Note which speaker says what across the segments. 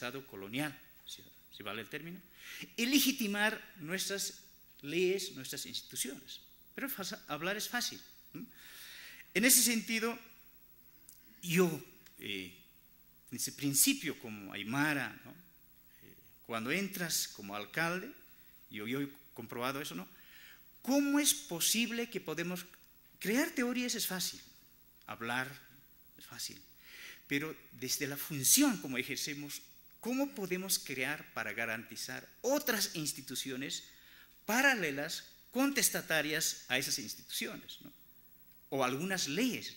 Speaker 1: Estado colonial, si, vale el término, y legitimar nuestras leyes, nuestras instituciones. Pero hablar es fácil. En ese sentido, yo, eh, en ese principio como Aymara, eh, cuando entras como alcalde, yo, yo he comprobado eso, ¿no? ¿Cómo es posible que podemos crear teorías es fácil, hablar es fácil, pero desde la función como ejercemos ¿Cómo podemos crear para garantizar otras instituciones paralelas, contestatarias a esas instituciones? O algunas leyes.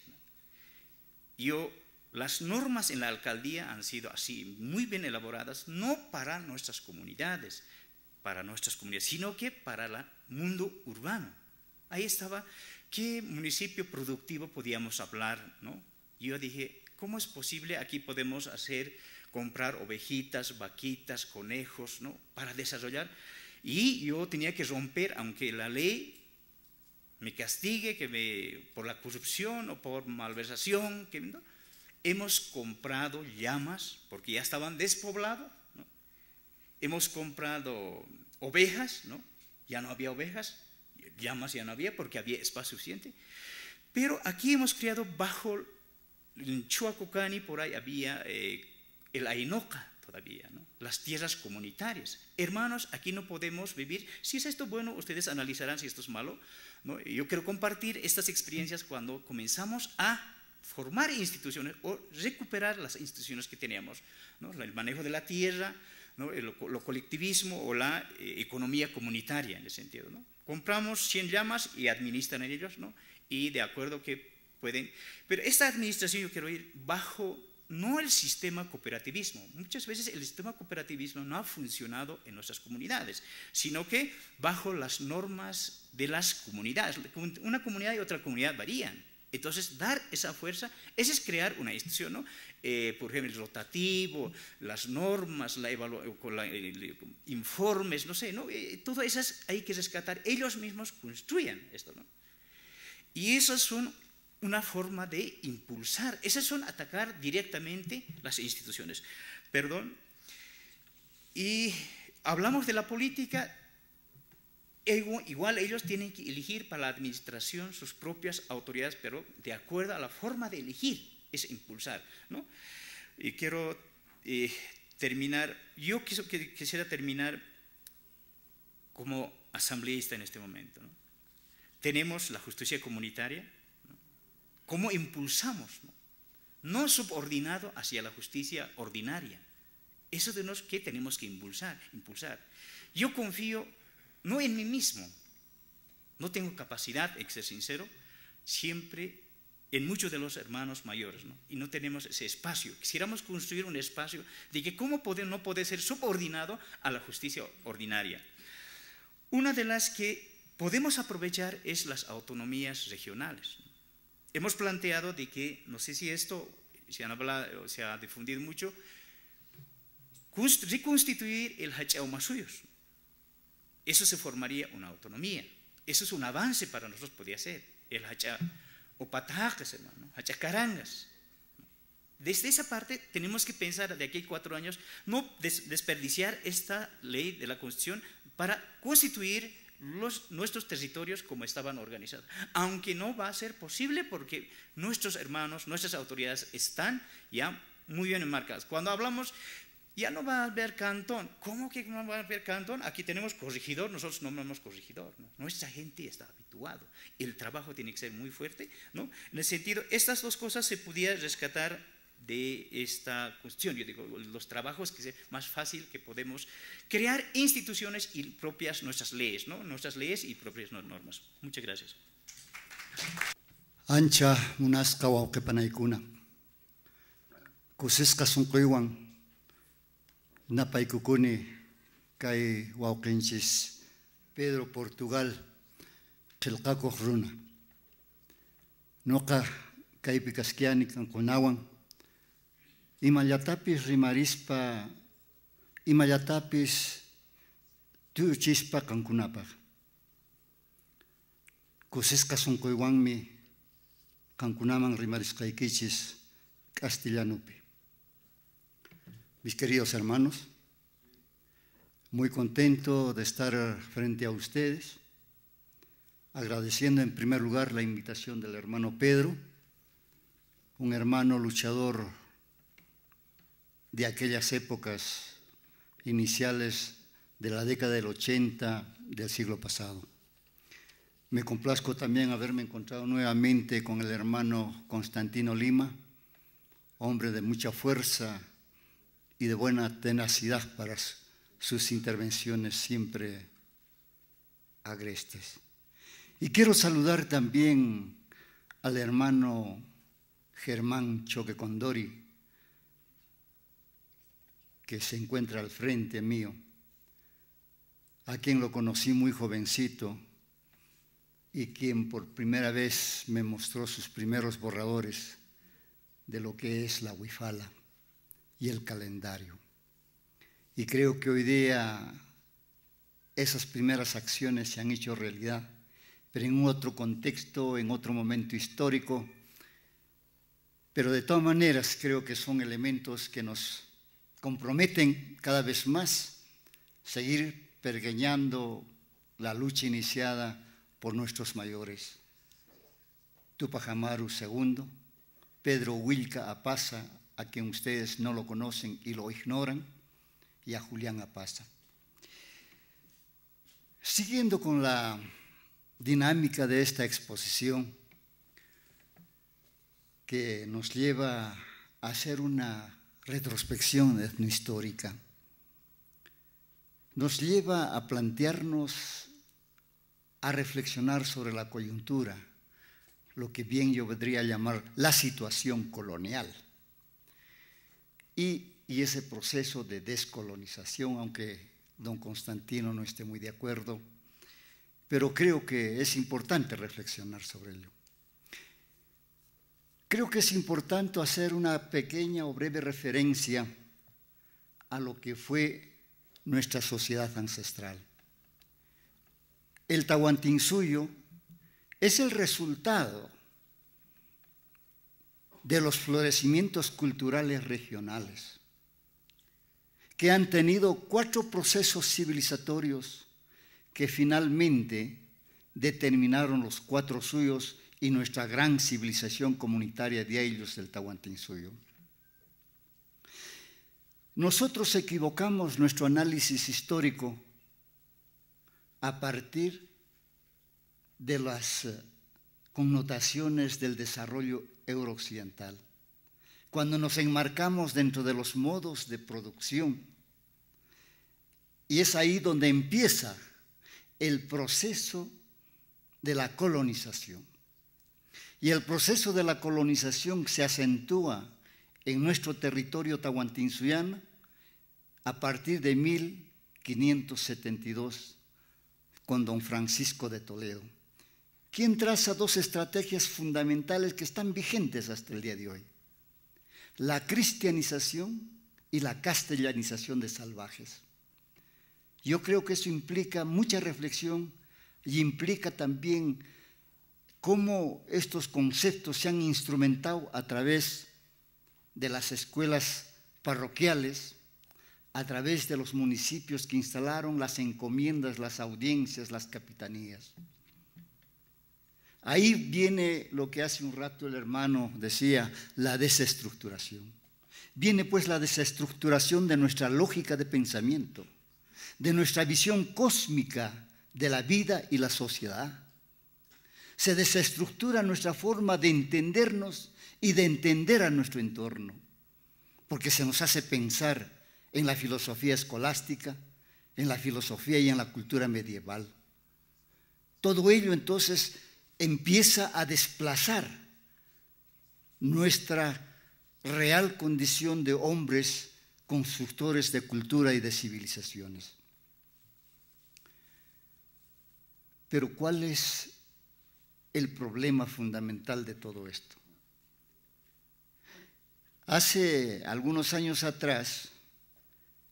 Speaker 1: Yo, las normas en la alcaldía han sido así, muy bien elaboradas, no para nuestras comunidades, para nuestras comunidades, sino que para el mundo urbano. Ahí estaba qué municipio productivo podíamos hablar, ¿no? Yo dije, ¿cómo es posible aquí podemos hacer comprar ovejitas, vaquitas, conejos, ¿no? Para desarrollar. Y yo tenía que romper, aunque la ley me castigue que me, por la corrupción o por malversación, hemos comprado llamas, porque ya estaban despoblados, hemos comprado ovejas, ¿no? ya no había ovejas, llamas ya no había porque había espacio suficiente, pero aquí hemos criado bajo, en Chuacocani por ahí había eh, el Ainoca todavía, ¿no? las tierras comunitarias. Hermanos, aquí no podemos vivir. Si es esto bueno, ustedes analizarán si esto es malo. Yo quiero compartir estas experiencias cuando comenzamos a formar instituciones o recuperar las instituciones que teníamos, el manejo de la tierra, el, colectivismo o la eh, economía comunitaria en ese sentido. ¿no? Compramos 100 llamas y administran en ellos, y de acuerdo que pueden... Pero esta administración yo quiero ir bajo no el sistema cooperativismo. Muchas veces el sistema cooperativismo no ha funcionado en nuestras comunidades, sino que bajo las normas de las comunidades. Una comunidad y otra comunidad varían. Entonces, dar esa fuerza, ese es crear una institución, ¿no? Eh, por ejemplo, el rotativo, las normas, la la, informes, no sé, ¿no? Eh, todas esas hay que rescatar. Ellos mismos construyen esto, ¿no? Y esas son una forma de impulsar. Esas son atacar directamente las instituciones. Perdón. Y hablamos de la política, igual ellos tienen que elegir para la administración sus propias autoridades, pero de acuerdo a la forma de elegir, es impulsar. Y quiero eh, terminar, yo quisiera terminar como asambleísta en este momento. Tenemos la justicia comunitaria, cómo impulsamos, ¿no? no subordinado hacia la justicia ordinaria. Eso de nos que tenemos que impulsar, impulsar. Yo confío no en mí mismo, no tengo capacidad, ex ser sincero, siempre en muchos de los hermanos mayores, ¿no? Y no tenemos ese espacio. Quisiéramos construir un espacio de que cómo no poder ser subordinado a la justicia ordinaria. Una de las que podemos aprovechar es las autonomías regionales. ¿no? hemos planteado de que, no sé si esto se, han hablado, ha difundido mucho, reconstituir el Hachao Masuyos. Eso se formaría una autonomía. Eso es un avance para nosotros, podría ser. El Hachao Patajas, hermano, Hachacarangas. Desde esa parte tenemos que pensar de aquí a cuatro años, no desperdiciar esta ley de la Constitución para constituir nuestros territorios como estaban organizados. Aunque no va a ser posible porque nuestros hermanos, nuestras autoridades están ya muy bien enmarcadas. Cuando hablamos, ya no va a haber cantón. ¿Cómo que no va a haber cantón? Aquí tenemos corregidor, nosotros nombramos corregidor. ¿no? Nuestra gente está habituado. El trabajo tiene que ser muy fuerte. ¿no? En el sentido, estas dos cosas se pudieran rescatar de esta cuestión. Yo digo, los trabajos que es más fácil que podemos crear instituciones y propias nuestras leyes, ¿no? Nuestras leyes y propias normas. Muchas gracias.
Speaker 2: Ancha unas kawaukepanaycuna. Kusiska kasungkuiwang napaykukuni kay waukinchis Pedro Portugal qilqakuq runa. Noqa kaypi kaskiyani kankunawan imallatapis rimarispa imallatapis tiyuchispa Cosesca kusisqa sunquywanmi kankunaman rimarisqaykichis castellanupi mis queridos hermanos muy contento de estar frente a ustedes agradeciendo en primer lugar la invitación del hermano Pedro un hermano luchador de aquellas épocas iniciales de la década del 80 del siglo pasado. Me complazco también haberme encontrado nuevamente con el hermano Constantino Lima, hombre de mucha fuerza y de buena tenacidad para sus intervenciones siempre agrestes. Y quiero saludar también al hermano Germán Choque Condori, que se encuentra al frente mío, a quien lo conocí muy jovencito y quien por primera vez me mostró sus primeros borradores de lo que es la wifala y el calendario. Y creo que hoy día esas primeras acciones se han hecho realidad, pero en otro contexto, en otro momento histórico. Pero de todas maneras creo que son elementos que nos comprometen cada vez más seguir pergueñando la lucha iniciada por nuestros mayores. Tupajamaru II, Pedro Wilca Apaza, a quien ustedes no lo conocen y lo ignoran, y a Julián Apaza. Siguiendo con la dinámica de esta exposición, que nos lleva a hacer una retrospección etnohistórica nos lleva a plantearnos, a reflexionar sobre la coyuntura, lo que bien yo a llamar la situación colonial. Y, y ese proceso de descolonización, aunque don Constantino no esté muy de acuerdo, pero creo que es importante reflexionar sobre ello. Creo que es importante hacer una pequeña o breve referencia a lo que fue nuestra sociedad ancestral. El Tahuantinsuyo es el resultado de los florecimientos culturales regionales, que han tenido cuatro procesos civilizatorios que finalmente determinaron los cuatro suyos y nuestra gran civilización comunitaria de ellos del Tahuantinsuyo. Nosotros equivocamos nuestro análisis histórico a partir de las eh, connotaciones del desarrollo eurooccidental. Cuando nos enmarcamos dentro de los modos de producción, y es ahí donde empieza el proceso de la colonización. Y el proceso de la colonización se acentúa en nuestro territorio tahuantinsuyana a partir de 1572 con don Francisco de Toledo, quien traza dos estrategias fundamentales que están vigentes hasta el día de hoy. La cristianización y la castellanización de salvajes. Yo creo que eso implica mucha reflexión y implica también cómo estos conceptos se han instrumentado a través de las escuelas parroquiales, a través de los municipios que instalaron las encomiendas, las audiencias, las capitanías. Ahí viene lo que hace un rato el hermano decía, la desestructuración. Viene pues la desestructuración de nuestra lógica de pensamiento, de nuestra visión cósmica de la vida y la sociedad se desestructura nuestra forma de entendernos y de entender a nuestro entorno, porque se nos hace pensar en la filosofía escolástica, en la filosofía y en la cultura medieval. Todo ello entonces empieza a desplazar nuestra real condición de hombres constructores de cultura y de civilizaciones. Pero ¿cuál es el problema fundamental de todo esto. Hace algunos años atrás,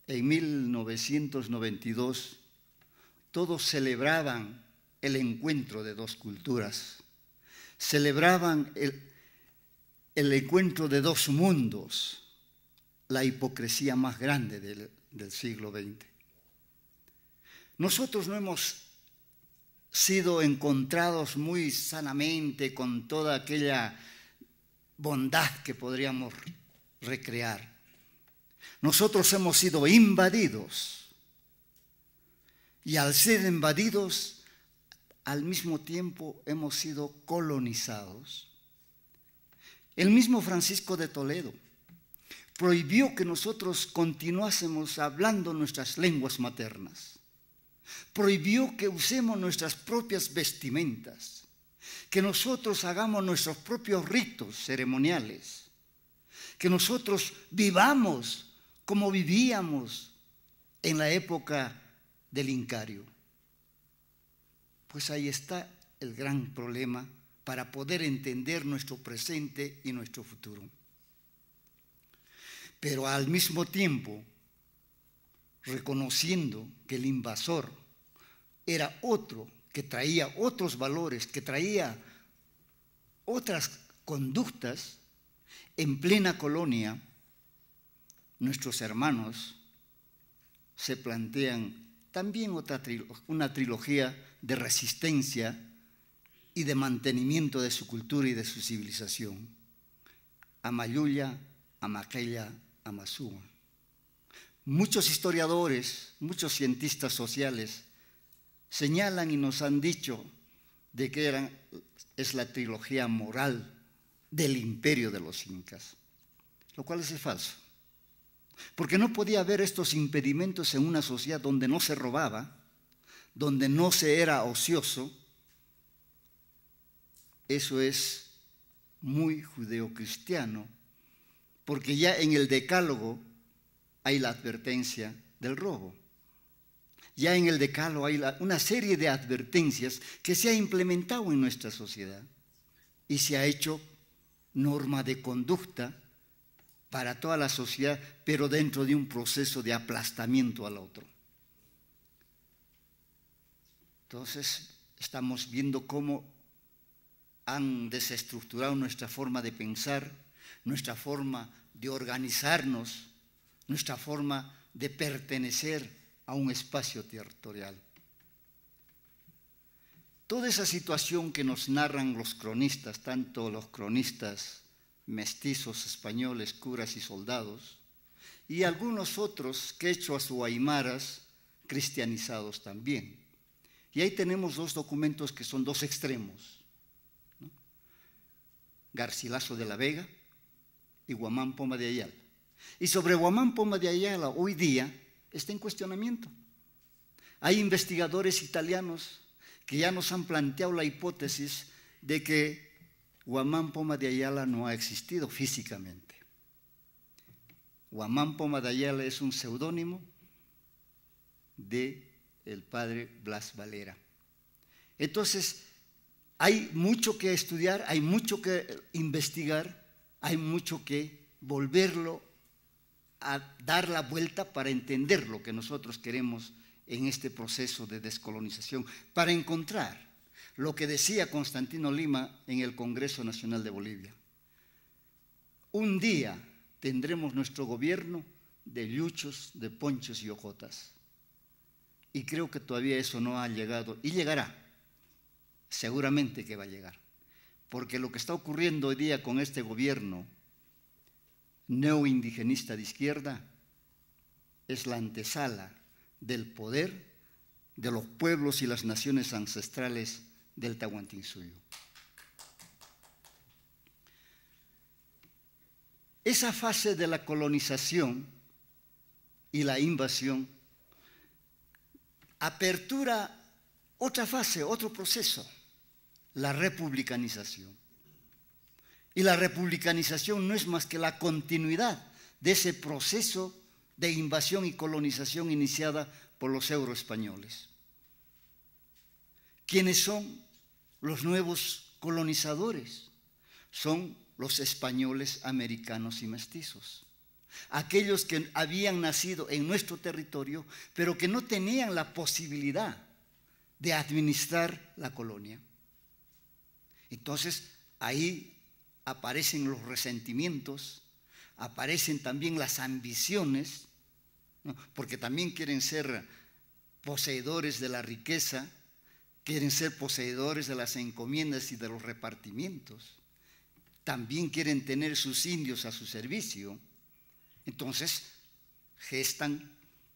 Speaker 2: en 1992, todos celebraban el encuentro de dos culturas, celebraban el, encuentro de dos mundos, la hipocresía más grande del, del siglo XX. Nosotros no hemos sido encontrados muy sanamente con toda aquella bondad que podríamos recrear. Nosotros hemos sido invadidos y al ser invadidos, al mismo tiempo hemos sido colonizados. El mismo Francisco de Toledo prohibió que nosotros continuásemos hablando nuestras lenguas maternas prohibió que usemos nuestras propias vestimentas, que nosotros hagamos nuestros propios ritos ceremoniales, que nosotros vivamos como vivíamos en la época del Incario. Pues ahí está el gran problema para poder entender nuestro presente y nuestro futuro. Pero al mismo tiempo, reconociendo que el invasor era otro, que traía otros valores, que traía otras conductas, en plena colonia, nuestros hermanos se plantean también otra una trilogía de resistencia y de mantenimiento de su cultura y de su civilización. Amayuya, Amaquella, Amazúa. Muchos historiadores, muchos cientistas sociales señalan y nos han dicho de que es la trilogía moral del imperio de los incas, lo cual es falso. Porque no podía haber estos impedimentos en una sociedad donde no se robaba, donde no se era ocioso. Eso es muy judeocristiano, porque ya en el decálogo hay la advertencia del robo. Ya en el decalo hay una serie de advertencias que se ha implementado en nuestra sociedad y se ha hecho norma de conducta para toda la sociedad, pero dentro de un proceso de aplastamiento al otro. Entonces, estamos viendo cómo han desestructurado nuestra forma de pensar, nuestra forma de organizarnos, nuestra forma de pertenecer a un espacio territorial. Toda esa situación que nos narran los cronistas, tanto los cronistas mestizos españoles, curas y soldados, y algunos otros quechuas o aymaras cristianizados también. Y ahí tenemos dos documentos que son dos extremos. Garcilaso de la Vega y Guamán Poma de Ayala. Y sobre Guamán Poma de Ayala hoy día está en cuestionamiento. Hay investigadores italianos que ya nos han planteado la hipótesis de que Guamán Poma de Ayala no ha existido físicamente. Guamán Poma de Ayala es un seudónimo de el padre Blas Valera. Entonces, hay mucho que estudiar, hay mucho que investigar, hay mucho que volverlo a dar la vuelta para entender lo que nosotros queremos en este proceso de descolonización, para encontrar lo que decía Constantino Lima en el Congreso Nacional de Bolivia. Un día tendremos nuestro gobierno de luchos, de ponchos y ojotas. Y creo que todavía eso no ha llegado y llegará. Seguramente que va a llegar. Porque lo que está ocurriendo hoy día con este gobierno neoindigenista de izquierda es la antesala del poder de los pueblos y las naciones ancestrales del Tahuantinsuyo. Esa fase de la colonización y la invasión apertura otra fase, otro proceso, la republicanización. Y la republicanización no es más que la continuidad de ese proceso de invasión y colonización iniciada por los euroespañoles. ¿Quiénes son los nuevos colonizadores? Son los españoles americanos y mestizos. Aquellos que habían nacido en nuestro territorio, pero que no tenían la posibilidad de administrar la colonia. Entonces, ahí aparecen los resentimientos, aparecen también las ambiciones, porque también quieren ser poseedores de la riqueza, quieren ser poseedores de las encomiendas y de los repartimientos, también quieren tener sus indios a su servicio. Entonces, gestan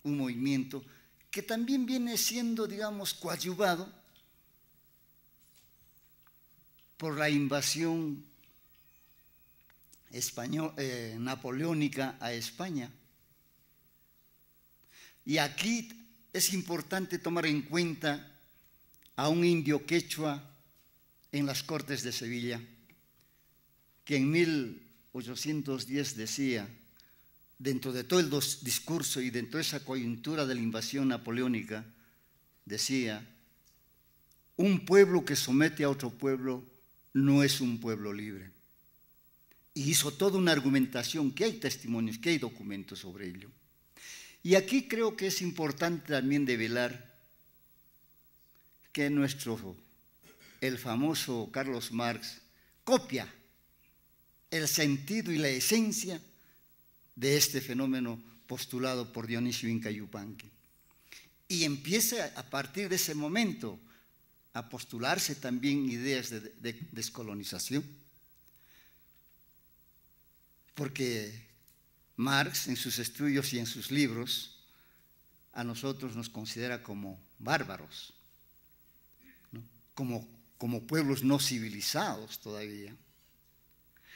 Speaker 2: un movimiento que también viene siendo, digamos, coadyuvado por la invasión español, eh, napoleónica a España. Y aquí es importante tomar en cuenta a un indio quechua en las Cortes de Sevilla, que en 1810 decía, dentro de todo el discurso y dentro de esa coyuntura de la invasión napoleónica, decía, un pueblo que somete a otro pueblo no es un pueblo libre. Y hizo toda una argumentación, que hay testimonios, que hay documentos sobre ello. Y aquí creo que es importante también develar que nuestro, el famoso Carlos Marx, copia el sentido y la esencia de este fenómeno postulado por Dionisio Inca Yupanqui. Y empieza a partir de ese momento a postularse también ideas de descolonización porque Marx en sus estudios y en sus libros a nosotros nos considera como bárbaros, como, como pueblos no civilizados todavía.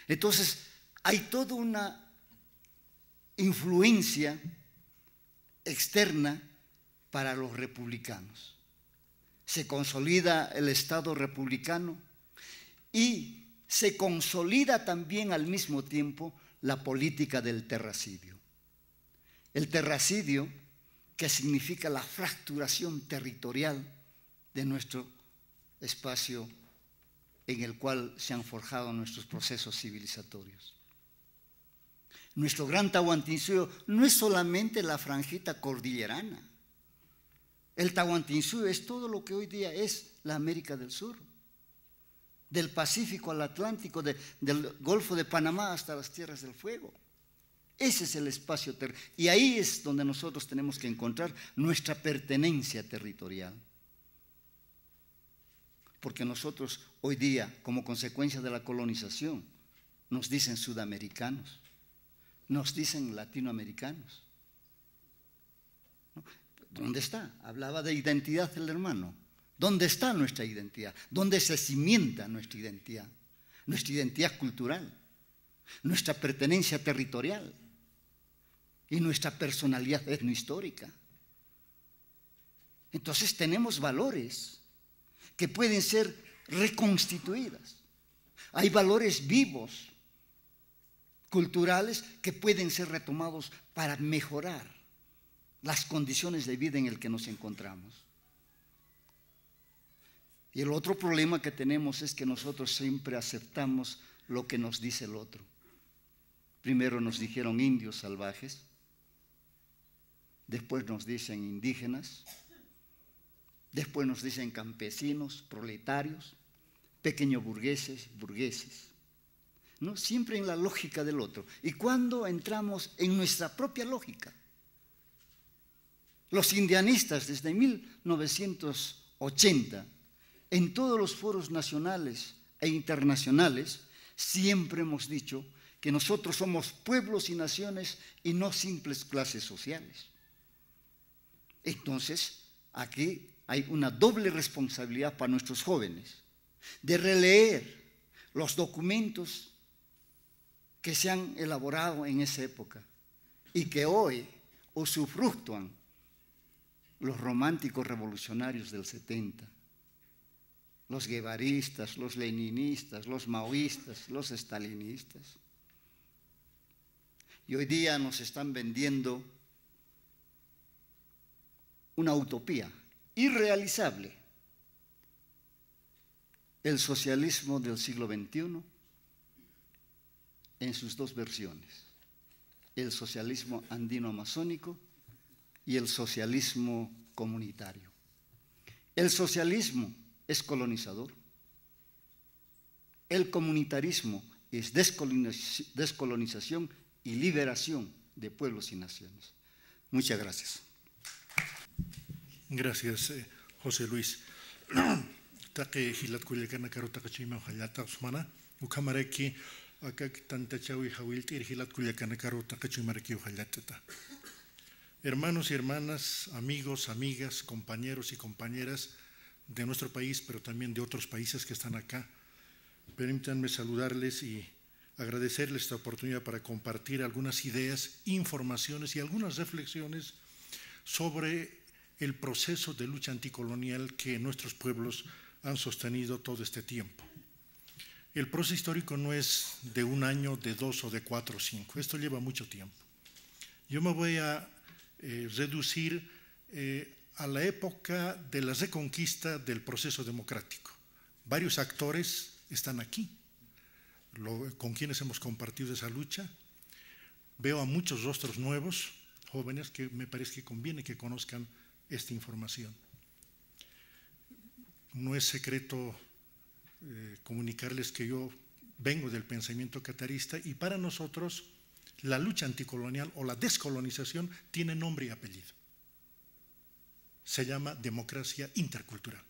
Speaker 2: Entonces, hay toda una influencia externa para los republicanos. Se consolida el Estado republicano y se consolida también al mismo tiempo la política del terracidio. El terracidio, que significa la fracturación territorial de nuestro espacio en el cual se han forjado nuestros procesos civilizatorios. Nuestro gran Tahuantinsuyo no es solamente la franjita cordillerana. El Tahuantinsuyo es todo lo que hoy día es la América del Sur del Pacífico al Atlántico, del Golfo de Panamá hasta las Tierras del Fuego. Ese es el espacio y ahí es donde nosotros tenemos que encontrar nuestra pertenencia territorial. Porque nosotros hoy día, como consecuencia de la colonización, nos dicen sudamericanos, nos dicen latinoamericanos. ¿Dónde está? Hablaba de identidad el hermano. ¿Dónde está nuestra identidad? ¿Dónde se cimienta nuestra identidad? Nuestra identidad cultural, nuestra pertenencia territorial y nuestra personalidad etnohistórica. Entonces tenemos valores que pueden ser reconstituidos. Hay valores vivos, culturales, que pueden ser retomados para mejorar las condiciones de vida en el que nos encontramos. Y el otro problema que tenemos es que nosotros siempre aceptamos lo que nos dice el otro. Primero nos dijeron indios salvajes, después nos dicen indígenas, después nos dicen campesinos, proletarios, pequeños burgueses, burgueses. ¿No? Siempre en la lógica del otro. Y cuando entramos en nuestra propia lógica, los indianistas desde 1980 en todos los foros nacionales e internacionales, siempre hemos dicho que nosotros somos pueblos y naciones y no simples clases sociales. Entonces, aquí hay una doble responsabilidad para nuestros jóvenes de releer los documentos que se han elaborado en esa época y que hoy usufructúan los románticos revolucionarios del 70 los guevaristas, los leninistas, los maoístas, los estalinistas. Y hoy día nos están vendiendo una utopía irrealizable, el socialismo del siglo XXI en sus dos versiones, el socialismo andino-amazónico y el socialismo comunitario. El socialismo es colonizador. El comunitarismo es descolonización y liberación de pueblos y naciones. Muchas gracias.
Speaker 3: Gracias, eh, José Luis. Hermanos y hermanas, amigos, amigas, compañeros y compañeras, de nuestro país, pero también de otros países que están acá. Permítanme saludarles y agradecerles esta oportunidad para compartir algunas ideas, informaciones y algunas reflexiones sobre el proceso de lucha anticolonial que nuestros pueblos han sostenido todo este tiempo. El proceso histórico no es de un año, de dos o de cuatro o cinco, esto lleva mucho tiempo. Yo me voy a eh, reducir eh, a la época de la reconquista del proceso democrático. Varios actores están aquí, con quienes hemos compartido esa lucha. Veo a muchos rostros nuevos, jóvenes, que me parece que conviene que conozcan esta información. No es secreto eh, comunicarles que yo vengo del pensamiento catarista y para nosotros la lucha anticolonial o la descolonización tiene nombre y apellido se llama democracia intercultural.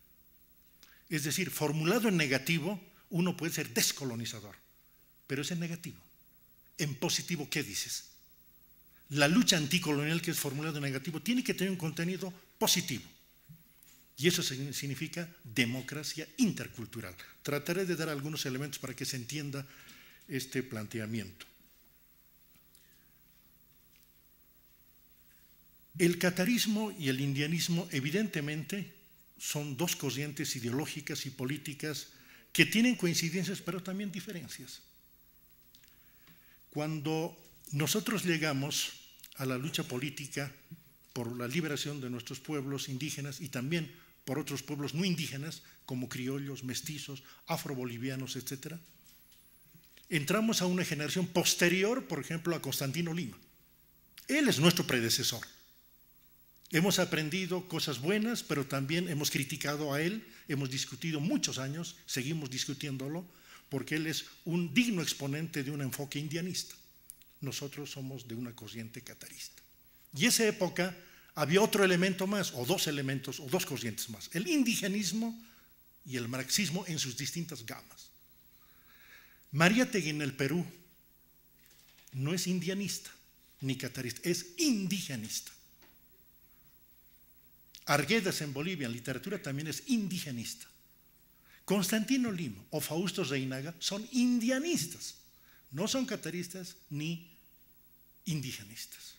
Speaker 3: Es decir, formulado en negativo, uno puede ser descolonizador, pero es en negativo. En positivo, ¿qué dices? La lucha anticolonial que es formulada en negativo tiene que tener un contenido positivo. Y eso significa democracia intercultural. Trataré de dar algunos elementos para que se entienda este planteamiento. El catarismo y el indianismo evidentemente son dos corrientes ideológicas y políticas que tienen coincidencias pero también diferencias. Cuando nosotros llegamos a la lucha política por la liberación de nuestros pueblos indígenas y también por otros pueblos no indígenas como criollos, mestizos, afrobolivianos, etc., entramos a una generación posterior, por ejemplo, a Constantino Lima. Él es nuestro predecesor Hemos aprendido cosas buenas, pero también hemos criticado a Él, hemos discutido muchos años, seguimos discutiéndolo, porque Él es un digno exponente de un enfoque indianista. Nosotros somos de una corriente catarista. Y esa época había otro elemento más, o dos elementos, o dos corrientes más, el indigenismo y el marxismo en sus distintas gamas. María en el Perú no es indianista ni catarista, es indigenista. Arguedas en Bolivia, en literatura, también es indigenista. Constantino Lima o Fausto Reinaga son indianistas, no son cataristas ni indigenistas.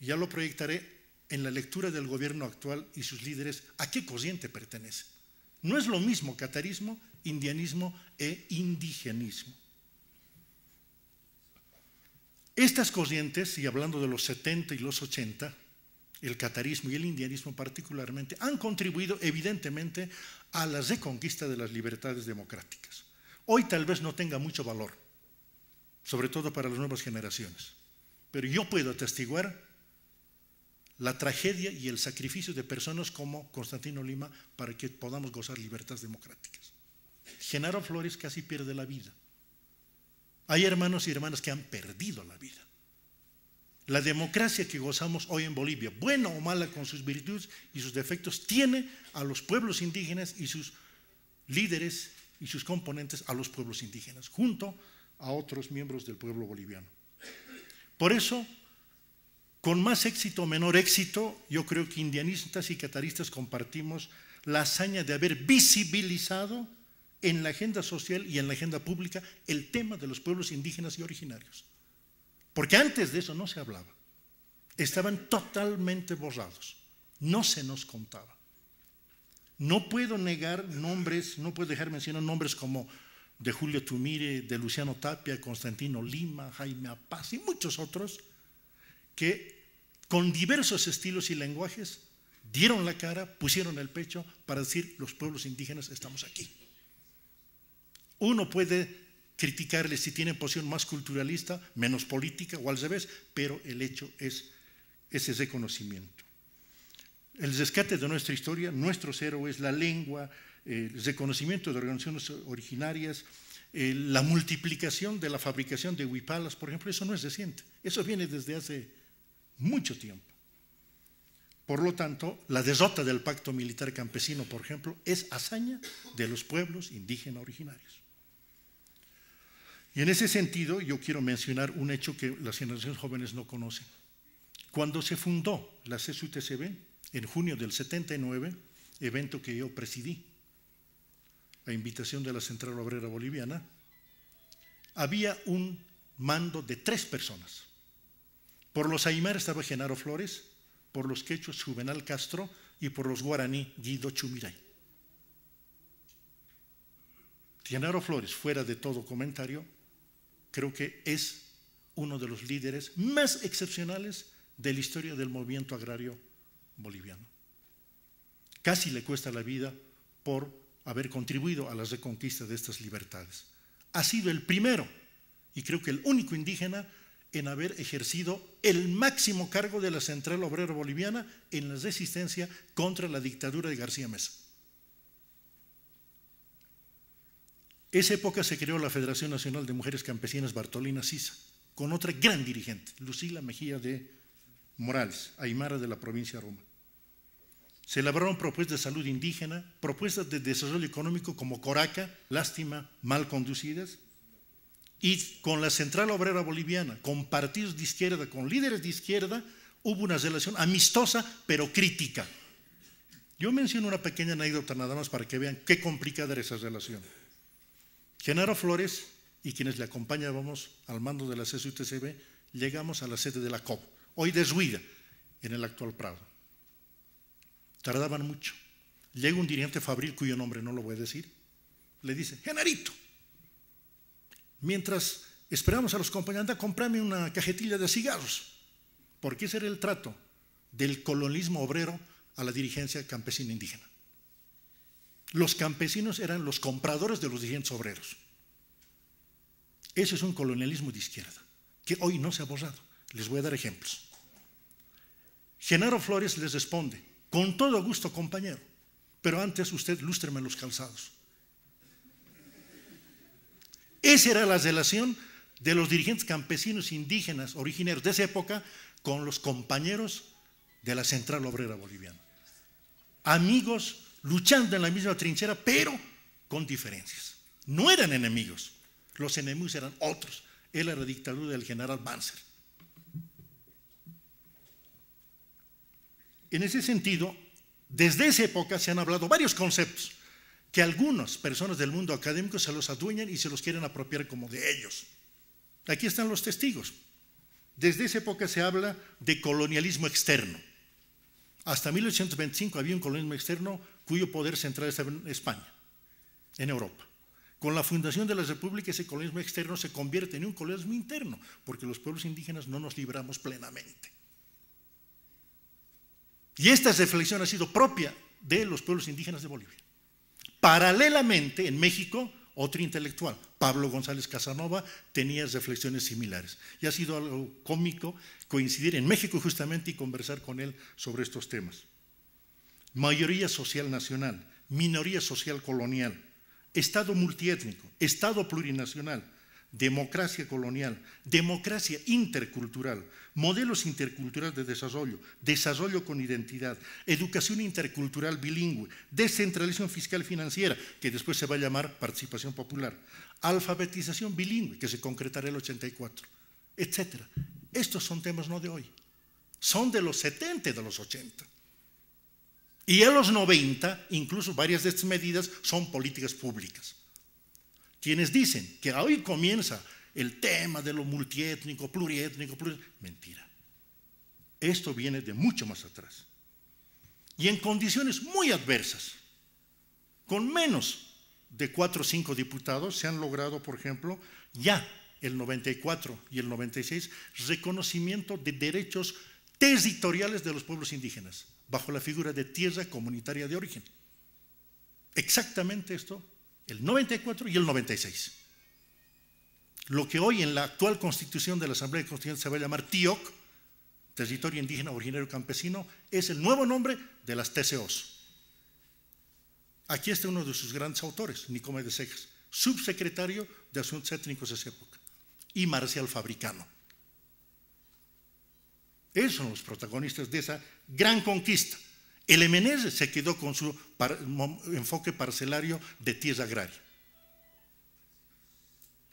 Speaker 3: Ya lo proyectaré en la lectura del gobierno actual y sus líderes a qué corriente pertenece. No es lo mismo catarismo, indianismo e indigenismo. Estas corrientes, y hablando de los 70 y los 80, el catarismo y el indianismo particularmente, han contribuido evidentemente a la reconquista de las libertades democráticas. Hoy tal vez no tenga mucho valor, sobre todo para las nuevas generaciones, pero yo puedo atestiguar la tragedia y el sacrificio de personas como Constantino Lima para que podamos gozar libertades democráticas. Genaro Flores casi pierde la vida. Hay hermanos y hermanas que han perdido la vida la democracia que gozamos hoy en Bolivia, buena o mala con sus virtudes y sus defectos, tiene a los pueblos indígenas y sus líderes y sus componentes a los pueblos indígenas, junto a otros miembros del pueblo boliviano. Por eso, con más éxito o menor éxito, yo creo que indianistas y cataristas compartimos la hazaña de haber visibilizado en la agenda social y en la agenda pública el tema de los pueblos indígenas y originarios. Porque antes de eso no se hablaba. Estaban totalmente borrados. No se nos contaba. No puedo negar nombres, no puedo dejar mencionar nombres como de Julio Tumire, de Luciano Tapia, Constantino Lima, Jaime Apaz y muchos otros que con diversos estilos y lenguajes dieron la cara, pusieron el pecho para decir los pueblos indígenas estamos aquí. Uno puede criticarles si tienen posición más culturalista, menos política o al revés, pero el hecho es ese reconocimiento. El rescate de nuestra historia, nuestros héroes, la lengua, eh, el reconocimiento de organizaciones originarias, eh, la multiplicación de la fabricación de huipalas, por ejemplo, eso no es reciente, eso viene desde hace mucho tiempo. Por lo tanto, la derrota del pacto militar campesino, por ejemplo, es hazaña de los pueblos indígenas originarios. Y en ese sentido yo quiero mencionar un hecho que las generaciones jóvenes no conocen. Cuando se fundó la CSU-TCB, en junio del 79, evento que yo presidí, a invitación de la Central Obrera Boliviana, había un mando de tres personas. Por los Aymar estaba Genaro Flores, por los quechos Juvenal Castro y por los guaraní Guido Chumiray. Genaro Flores, fuera de todo comentario, creo que es uno de los líderes más excepcionales de la historia del movimiento agrario boliviano. Casi le cuesta la vida por haber contribuido a la reconquista de estas libertades. Ha sido el primero y creo que el único indígena en haber ejercido el máximo cargo de la Central Obrera Boliviana en la resistencia contra la dictadura de García Mesa. Esa época se creó la Federación Nacional de Mujeres Campesinas Bartolina Sisa, con otra gran dirigente, Lucila Mejía de Morales, Aymara de la provincia Roma. Se elaboraron propuestas de salud indígena, propuestas de desarrollo económico como Coraca, lástima, mal conducidas, y con la Central Obrera Boliviana, con partidos de izquierda, con líderes de izquierda, hubo una relación amistosa pero crítica. Yo menciono una pequeña anécdota nada más para que vean qué complicada era esa relación. Genaro Flores y quienes le acompañábamos al mando de la CSUTCB llegamos a la sede de la COP, hoy desuida, en el actual Prado. Tardaban mucho. Llega un dirigente fabril cuyo nombre no lo voy a decir. Le dice, Genarito, mientras esperamos a los compañeros, anda, comprame una cajetilla de cigarros. Porque ese era el trato del colonialismo obrero a la dirigencia campesina indígena. Los campesinos eran los compradores de los dirigentes obreros. Ese es un colonialismo de izquierda, que hoy no se ha borrado. Les voy a dar ejemplos. Genaro Flores les responde, con todo gusto compañero, pero antes usted lústreme los calzados. Esa era la relación de los dirigentes campesinos indígenas originarios de esa época con los compañeros de la Central Obrera Boliviana. Amigos luchando en la misma trinchera, pero con diferencias. No eran enemigos, los enemigos eran otros. Él era la dictadura del general Banzer. En ese sentido, desde esa época se han hablado varios conceptos que algunas personas del mundo académico se los adueñan y se los quieren apropiar como de ellos. Aquí están los testigos. Desde esa época se habla de colonialismo externo. Hasta 1825 había un colonialismo externo cuyo poder central está en España, en Europa. Con la fundación de las repúblicas, ese colonialismo externo se convierte en un colonialismo interno, porque los pueblos indígenas no nos libramos plenamente. Y esta reflexión ha sido propia de los pueblos indígenas de Bolivia. Paralelamente, en México, otro intelectual, Pablo González Casanova, tenía reflexiones similares. Y ha sido algo cómico coincidir en México justamente y conversar con él sobre estos temas mayoría social nacional, minoría social colonial, Estado multiétnico, Estado plurinacional, democracia colonial, democracia intercultural, modelos interculturales de desarrollo, desarrollo con identidad, educación intercultural bilingüe, descentralización fiscal financiera, que después se va a llamar participación popular, alfabetización bilingüe, que se concretará el 84, etc. Estos son temas no de hoy, son de los 70 de los 80. Y en los 90, incluso varias de estas medidas son políticas públicas. Quienes dicen que hoy comienza el tema de lo multiétnico, plurietnico, mentira. Esto viene de mucho más atrás. Y en condiciones muy adversas, con menos de cuatro o cinco diputados, se han logrado, por ejemplo, ya el 94 y el 96, reconocimiento de derechos territoriales de los pueblos indígenas bajo la figura de tierra comunitaria de origen. Exactamente esto, el 94 y el 96. Lo que hoy en la actual constitución de la Asamblea Constituyente se va a llamar TIOC, Territorio Indígena Originario Campesino, es el nuevo nombre de las TCOs. Aquí está uno de sus grandes autores, Nicomedes de Cejas, subsecretario de Asuntos Étnicos de esa época, y Marcial Fabricano. Ellos son los protagonistas de esa gran conquista. El MNR se quedó con su enfoque parcelario de tierra agraria.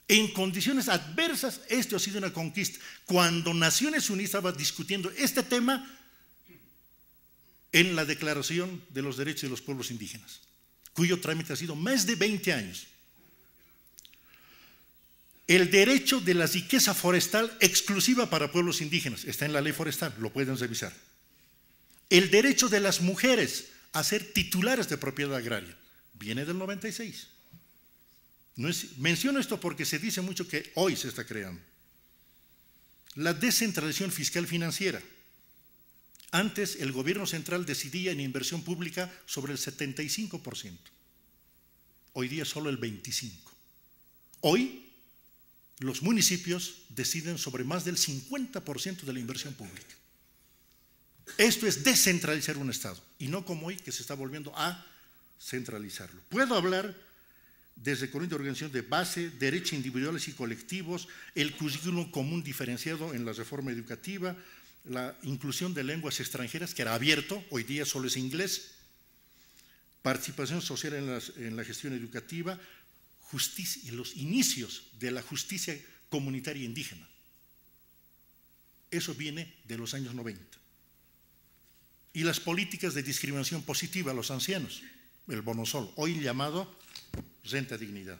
Speaker 3: En condiciones adversas, esto ha sido una conquista. Cuando Naciones Unidas estaba discutiendo este tema en la Declaración de los Derechos de los Pueblos Indígenas, cuyo trámite ha sido más de 20 años el derecho de la riqueza forestal exclusiva para pueblos indígenas. Está en la ley forestal, lo pueden revisar. El derecho de las mujeres a ser titulares de propiedad agraria. Viene del 96. No es, menciono esto porque se dice mucho que hoy se está creando. La descentralización fiscal financiera. Antes el gobierno central decidía en inversión pública sobre el 75%. Hoy día solo el 25%. Hoy los municipios deciden sobre más del 50% de la inversión pública. Esto es descentralizar un Estado y no como hoy que se está volviendo a centralizarlo. Puedo hablar desde corriente de organización de base, derechos individuales y colectivos, el currículum común diferenciado en la reforma educativa, la inclusión de lenguas extranjeras, que era abierto, hoy día solo es inglés, participación social en la gestión educativa, justicia, en los inicios de la justicia comunitaria indígena. Eso viene de los años 90. Y las políticas de discriminación positiva a los ancianos, el bonosol, hoy llamado renta dignidad.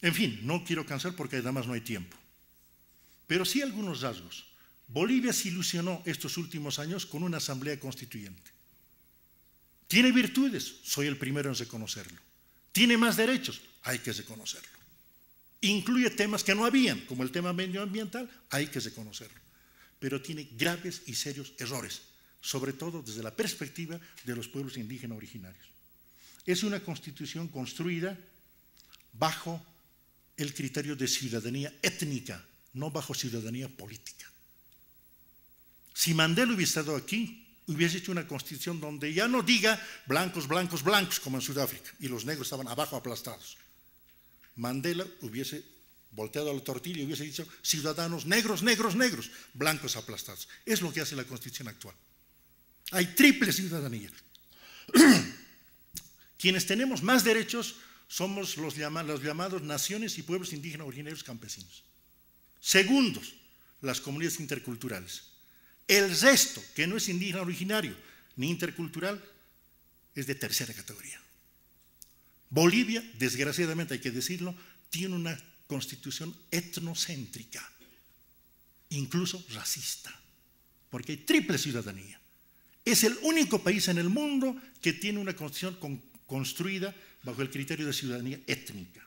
Speaker 3: En fin, no quiero cansar porque además no hay tiempo. Pero sí algunos rasgos. Bolivia se ilusionó estos últimos años con una asamblea constituyente. Tiene virtudes, soy el primero en reconocerlo tiene más derechos, hay que reconocerlo. Incluye temas que no habían, como el tema medioambiental, hay que reconocerlo. Pero tiene graves y serios errores, sobre todo desde la perspectiva de los pueblos indígenas originarios. Es una constitución construida bajo el criterio de ciudadanía étnica, no bajo ciudadanía política. Si Mandela hubiera estado aquí, hubiese hecho una constitución donde ya no diga blancos, blancos, blancos, como en Sudáfrica, y los negros estaban abajo aplastados. Mandela hubiese volteado la tortilla y hubiese dicho ciudadanos negros, negros, negros, blancos aplastados. Es lo que hace la constitución actual. Hay triple ciudadanía. Quienes tenemos más derechos somos los, los llamados naciones y pueblos indígenas originarios campesinos. Segundos, las comunidades interculturales. El resto, que no es indígena originario ni intercultural, es de tercera categoría. Bolivia, desgraciadamente hay que decirlo, tiene una constitución etnocéntrica, incluso racista, porque hay triple ciudadanía. Es el único país en el mundo que tiene una constitución construida bajo el criterio de ciudadanía étnica.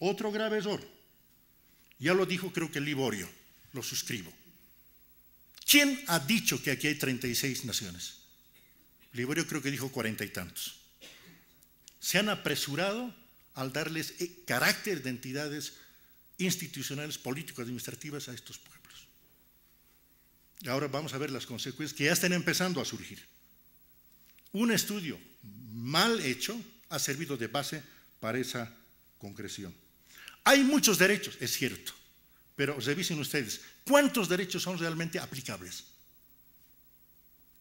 Speaker 3: Otro grave error, ya lo dijo creo que Liborio, lo suscribo ¿Quién ha dicho que aquí hay 36 naciones? Liborio creo que dijo cuarenta y tantos. Se han apresurado al darles eh, carácter de entidades institucionales, políticas, administrativas a estos pueblos. Y ahora vamos a ver las consecuencias que ya están empezando a surgir. Un estudio mal hecho ha servido de base para esa concreción. Hay muchos derechos, es cierto, pero revisen ustedes, ¿Cuántos derechos son realmente aplicables?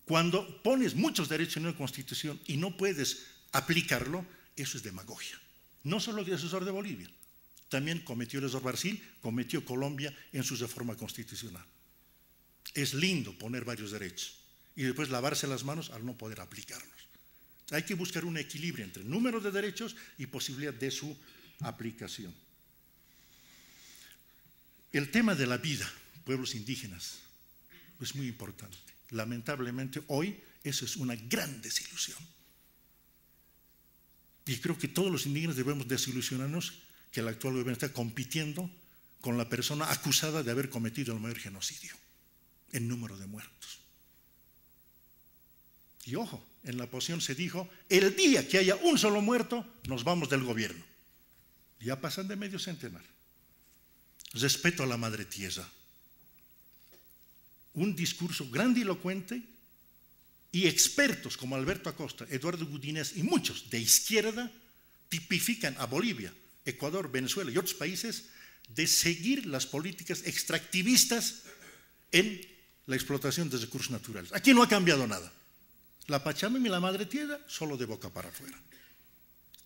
Speaker 3: Cuando pones muchos derechos en una constitución y no puedes aplicarlo, eso es demagogia. No solo el asesor de Bolivia, también cometió el asesor Brasil, cometió Colombia en su reforma constitucional. Es lindo poner varios derechos y después lavarse las manos al no poder aplicarlos. Hay que buscar un equilibrio entre número de derechos y posibilidad de su aplicación. El tema de la vida, pueblos indígenas. Es muy importante. Lamentablemente hoy eso es una gran desilusión. Y creo que todos los indígenas debemos desilusionarnos que el actual gobierno está compitiendo con la persona acusada de haber cometido el mayor genocidio en número de muertos. Y ojo, en la poción se dijo, el día que haya un solo muerto, nos vamos del gobierno. Ya pasan de medio centenar. Respeto a la madre tierra, un discurso grandilocuente y expertos como Alberto Acosta, Eduardo Gudinés y muchos de izquierda tipifican a Bolivia, Ecuador, Venezuela y otros países de seguir las políticas extractivistas en la explotación de recursos naturales. Aquí no ha cambiado nada. La Pachamama y la Madre Tierra solo de boca para afuera.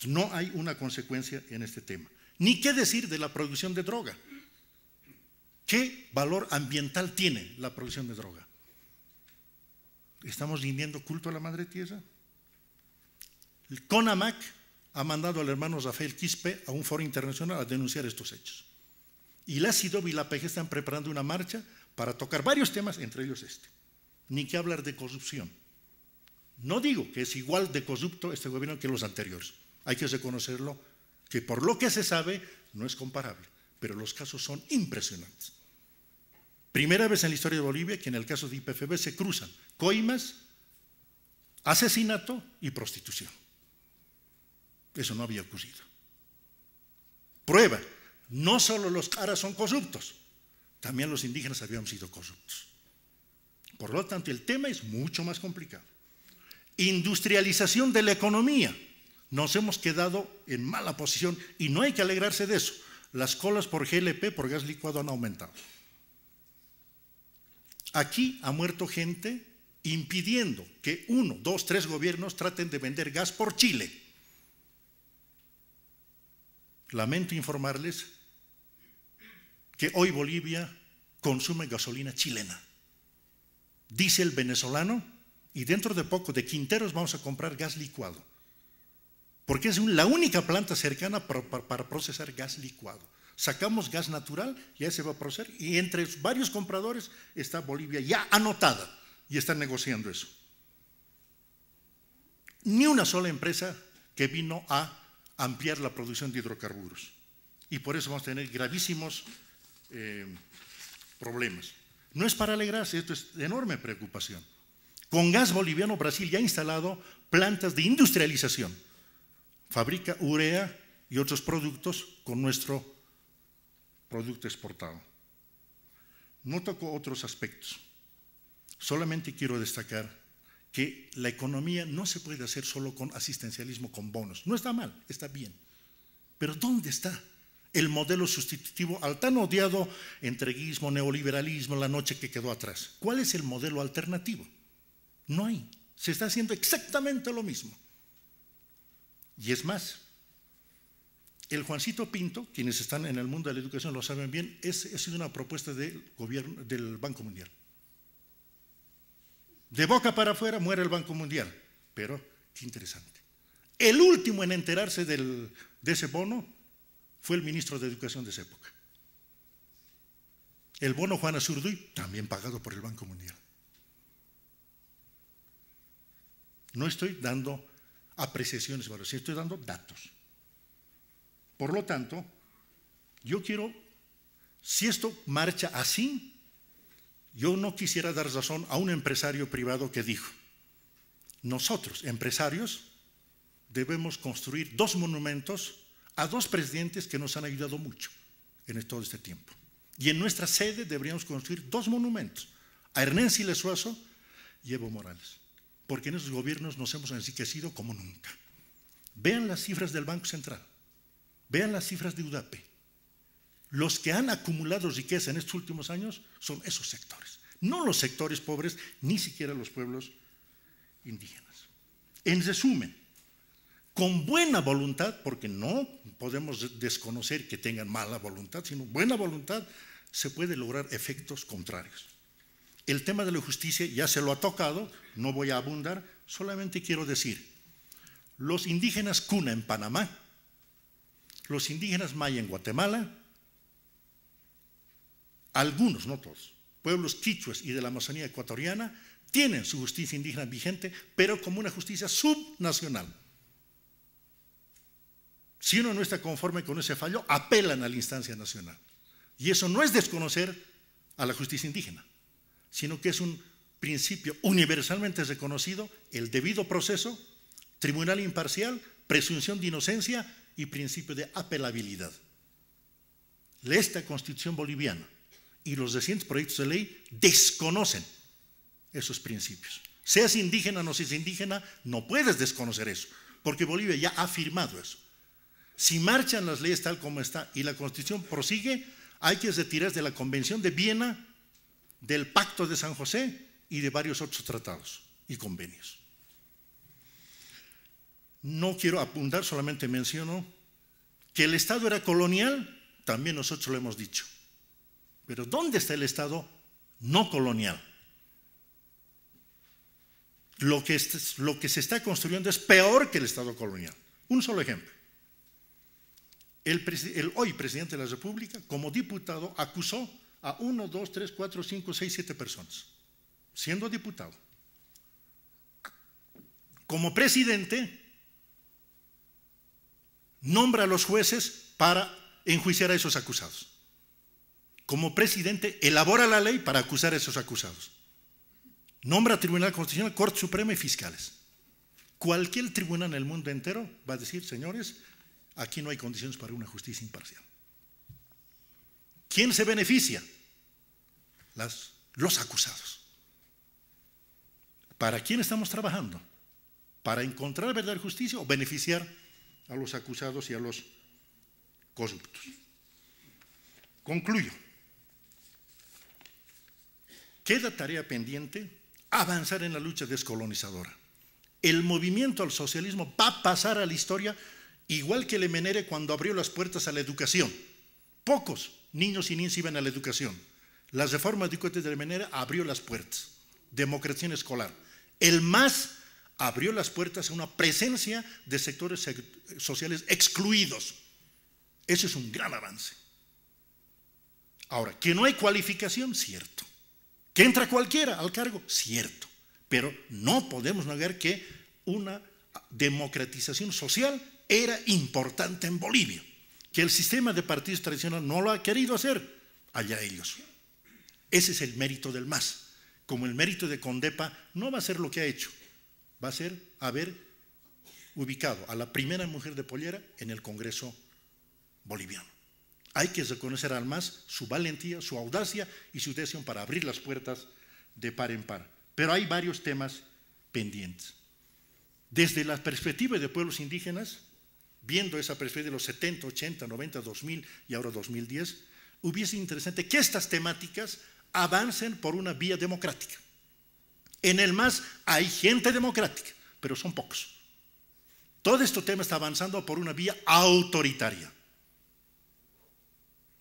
Speaker 3: No hay una consecuencia en este tema. Ni qué decir de la producción de droga. ¿Qué valor ambiental tiene la producción de droga? ¿Estamos rindiendo culto a la madre tierra? El CONAMAC ha mandado al hermano Rafael Quispe a un foro internacional a denunciar estos hechos. Y la CIDOB y la PG están preparando una marcha para tocar varios temas, entre ellos este. Ni que hablar de corrupción. No digo que es igual de corrupto este gobierno que los anteriores. Hay que reconocerlo, que por lo que se sabe no es comparable, pero los casos son impresionantes. Primera vez en la historia de Bolivia que en el caso de IPFB se cruzan coimas, asesinato y prostitución. Eso no había ocurrido. Prueba, no solo los caras son corruptos, también los indígenas habían sido corruptos. Por lo tanto, el tema es mucho más complicado. Industrialización de la economía. Nos hemos quedado en mala posición y no hay que alegrarse de eso. Las colas por GLP, por gas licuado, han aumentado. Aquí ha muerto gente impidiendo que uno, dos, tres gobiernos traten de vender gas por Chile. Lamento informarles que hoy Bolivia consume gasolina chilena, Dice el venezolano y dentro de poco de Quinteros vamos a comprar gas licuado, porque es la única planta cercana para procesar gas licuado sacamos gas natural, ya se va a producir. y entre varios compradores está Bolivia ya anotada y está negociando eso. Ni una sola empresa que vino a ampliar la producción de hidrocarburos. Y por eso vamos a tener gravísimos eh, problemas. No es para alegrarse, esto es de enorme preocupación. Con gas boliviano, Brasil ya ha instalado plantas de industrialización. Fabrica urea y otros productos con nuestro producto exportado. No toco otros aspectos. Solamente quiero destacar que la economía no se puede hacer solo con asistencialismo, con bonos. No está mal, está bien. Pero ¿dónde está el modelo sustitutivo al tan odiado entreguismo, neoliberalismo, la noche que quedó atrás? ¿Cuál es el modelo alternativo? No hay. Se está haciendo exactamente lo mismo. Y es más, el Juancito Pinto, quienes están en el mundo de la educación lo saben bien, es, una propuesta del, Banco Mundial. De boca para afuera muere el Banco Mundial, pero qué interesante. El último en enterarse de ese bono fue el ministro de Educación de esa época. El bono Juan Azurduy, también pagado por el Banco Mundial. No estoy dando apreciaciones, estoy dando datos. Por lo tanto, yo quiero, si esto marcha así, yo no quisiera dar razón a un empresario privado que dijo, nosotros, empresarios, debemos construir dos monumentos a dos presidentes que nos han ayudado mucho en todo este tiempo. Y en nuestra sede deberíamos construir dos monumentos, a Hernán Silesuazo y Evo Morales, porque en esos gobiernos nos hemos enriquecido como nunca. Vean las cifras del Banco Central. Vean las cifras de UDAPE. Los que han acumulado riqueza en estos últimos años son esos sectores, no los sectores pobres, ni siquiera los pueblos indígenas. En resumen, con buena voluntad, porque no podemos desconocer que tengan mala voluntad, sino buena voluntad, se puede lograr efectos contrarios. El tema de la justicia ya se lo ha tocado, no voy a abundar, solamente quiero decir, los indígenas cuna en Panamá, los indígenas maya en Guatemala, algunos, no todos, pueblos quichues y de la Amazonía ecuatoriana tienen su justicia indígena vigente, pero como una justicia subnacional. Si uno no está conforme con ese fallo, apelan a la instancia nacional. Y eso no es desconocer a la justicia indígena, sino que es un principio universalmente reconocido, el debido proceso, tribunal imparcial, presunción de inocencia y principio de apelabilidad. Esta constitución boliviana y los recientes proyectos de ley desconocen esos principios. Seas indígena o no seas indígena, no puedes desconocer eso, porque Bolivia ya ha firmado eso. Si marchan las leyes tal como está y la constitución prosigue, hay que retirarse de la Convención de Viena, del Pacto de San José y de varios otros tratados y convenios no quiero apuntar, solamente menciono que el Estado era colonial, también nosotros lo hemos dicho. Pero ¿dónde está el Estado no colonial? Lo que, se está construyendo es peor que el Estado colonial. Un solo ejemplo. El, hoy presidente de la República, como diputado, acusó a uno, dos, tres, cuatro, cinco, seis, siete personas, siendo diputado. Como presidente, nombra a los jueces para enjuiciar a esos acusados. Como presidente, elabora la ley para acusar a esos acusados. Nombra a Tribunal Constitucional, Corte Suprema y fiscales. Cualquier tribunal en el mundo entero va a decir, señores, aquí no hay condiciones para una justicia imparcial. ¿Quién se beneficia? los acusados. ¿Para quién estamos trabajando? ¿Para encontrar verdadera justicia o beneficiar a los acusados y a los corruptos. Concluyo. Queda tarea pendiente avanzar en la lucha descolonizadora. El movimiento al socialismo va a pasar a la historia igual que Le Menere cuando abrió las puertas a la educación. Pocos niños y niñas iban a la educación. Las reformas de de Lemenere abrió las puertas. Democracia escolar. El más abrió las puertas a una presencia de sectores sociales excluidos. Ese es un gran avance. Ahora, que no hay cualificación, cierto. Que entra cualquiera al cargo, cierto. Pero no podemos negar que una democratización social era importante en Bolivia, que el sistema de partidos tradicionales no lo ha querido hacer, allá ellos. Ese es el mérito del MAS, como el mérito de Condepa no va a ser lo que ha hecho, va a ser haber ubicado a la primera mujer de pollera en el Congreso boliviano. Hay que reconocer al más su valentía, su audacia y su decisión para abrir las puertas de par en par. Pero hay varios temas pendientes. Desde la perspectiva de pueblos indígenas, viendo esa perspectiva de los 70, 80, 90, 2000 y ahora 2010, hubiese interesante que estas temáticas avancen por una vía democrática. En el MAS hay gente democrática, pero son pocos. Todo este tema está avanzando por una vía autoritaria.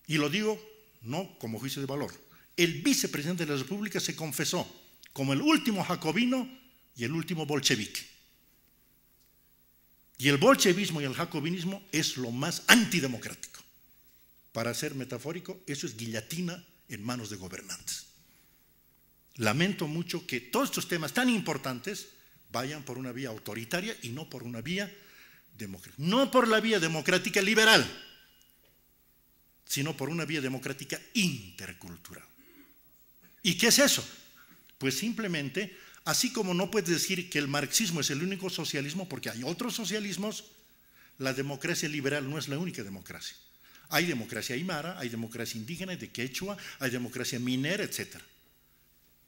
Speaker 3: Y lo digo no como juicio de valor. El vicepresidente de la República se confesó como el último jacobino y el último bolchevique. Y el bolchevismo y el jacobinismo es lo más antidemocrático. Para ser metafórico, eso es guillatina en manos de gobernantes lamento mucho que todos estos temas tan importantes vayan por una vía autoritaria y no por una vía democrática. No por la vía democrática liberal, sino por una vía democrática intercultural. ¿Y qué es eso? Pues simplemente, así como no puedes decir que el marxismo es el único socialismo, porque hay otros socialismos, la democracia liberal no es la única democracia. Hay democracia aymara, hay democracia indígena, de quechua, hay democracia minera, etcétera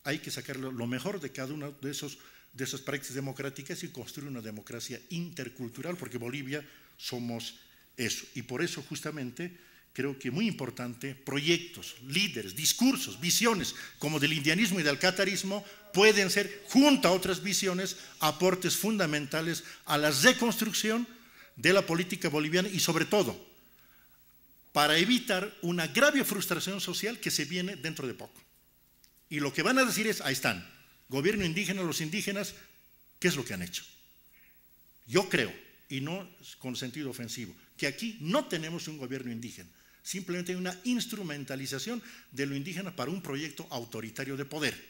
Speaker 3: hay que sacar lo mejor de cada una de, esos, de esas prácticas democráticas y construir una democracia intercultural, porque Bolivia somos eso. Y por eso justamente creo que muy importante, proyectos, líderes, discursos, visiones, como del indianismo y del catarismo, pueden ser, junto a otras visiones, aportes fundamentales a la reconstrucción de la política boliviana y sobre todo para evitar una grave frustración social que se viene dentro de poco. Y lo que van a decir es, ahí están, gobierno indígena, los indígenas, ¿qué es lo que han hecho? Yo creo, y no con sentido ofensivo, que aquí no tenemos un gobierno indígena, simplemente hay una instrumentalización de lo indígena para un proyecto autoritario de poder.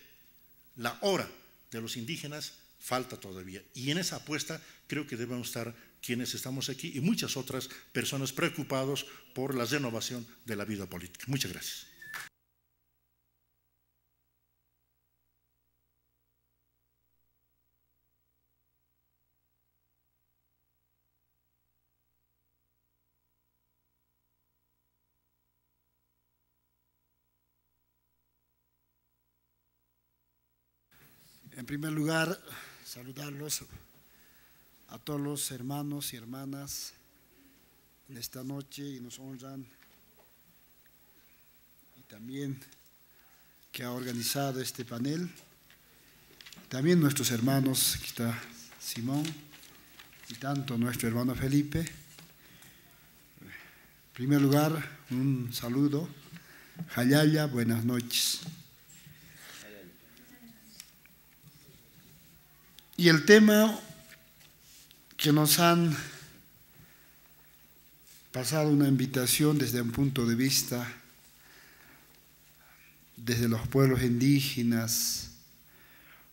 Speaker 3: La hora de los indígenas falta todavía. Y en esa apuesta creo que debemos estar quienes estamos aquí y muchas otras personas preocupados por la renovación de la vida política. Muchas gracias.
Speaker 4: primer lugar, saludarlos a todos los hermanos y hermanas en esta noche y nos honran. Y también que ha organizado este panel. También nuestros hermanos, aquí está Simón, y tanto nuestro hermano Felipe. En primer lugar, un saludo. Jayaya buenas noches. Y el tema que nos han pasado una invitación desde un punto de vista, desde los pueblos indígenas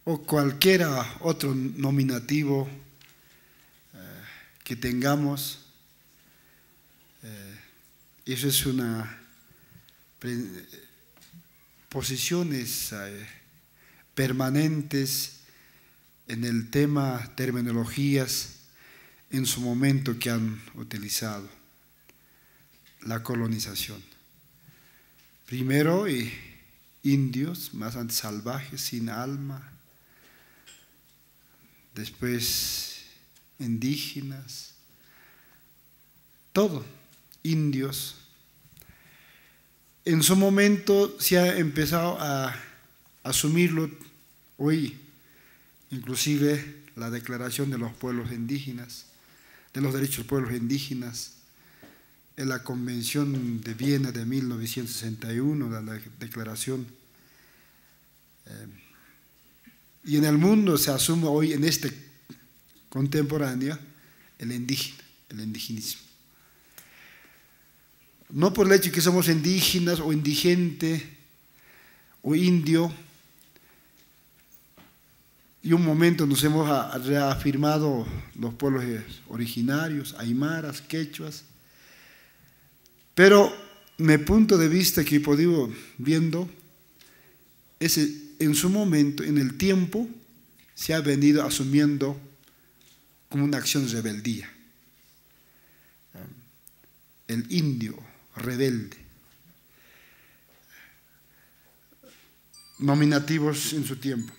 Speaker 4: o cualquier otro nominativo eh, que tengamos, eh, eso es una eh, posiciones permanentes en el tema terminologías en su momento que han utilizado, la colonización. Primero, eh, indios, más antes salvajes, sin alma, después indígenas, todo, indios. En su momento se ha empezado a asumirlo hoy inclusive la Declaración de los Pueblos Indígenas, de los Derechos de los Pueblos Indígenas, en la Convención de Viena de 1961, de la Declaración. Eh, y en el mundo se asume hoy, en este contemporáneo, el indígena, el indigenismo. No por el hecho de que somos indígenas o indigente o indio, y un momento nos hemos reafirmado los pueblos eh, originarios, aymaras, quechuas. Pero mi punto de vista que he podido viendo es e, en su momento, en el tiempo, se ha venido asumiendo como una acción rebeldía. Eh, el indio rebelde. Nominativos en su tiempo.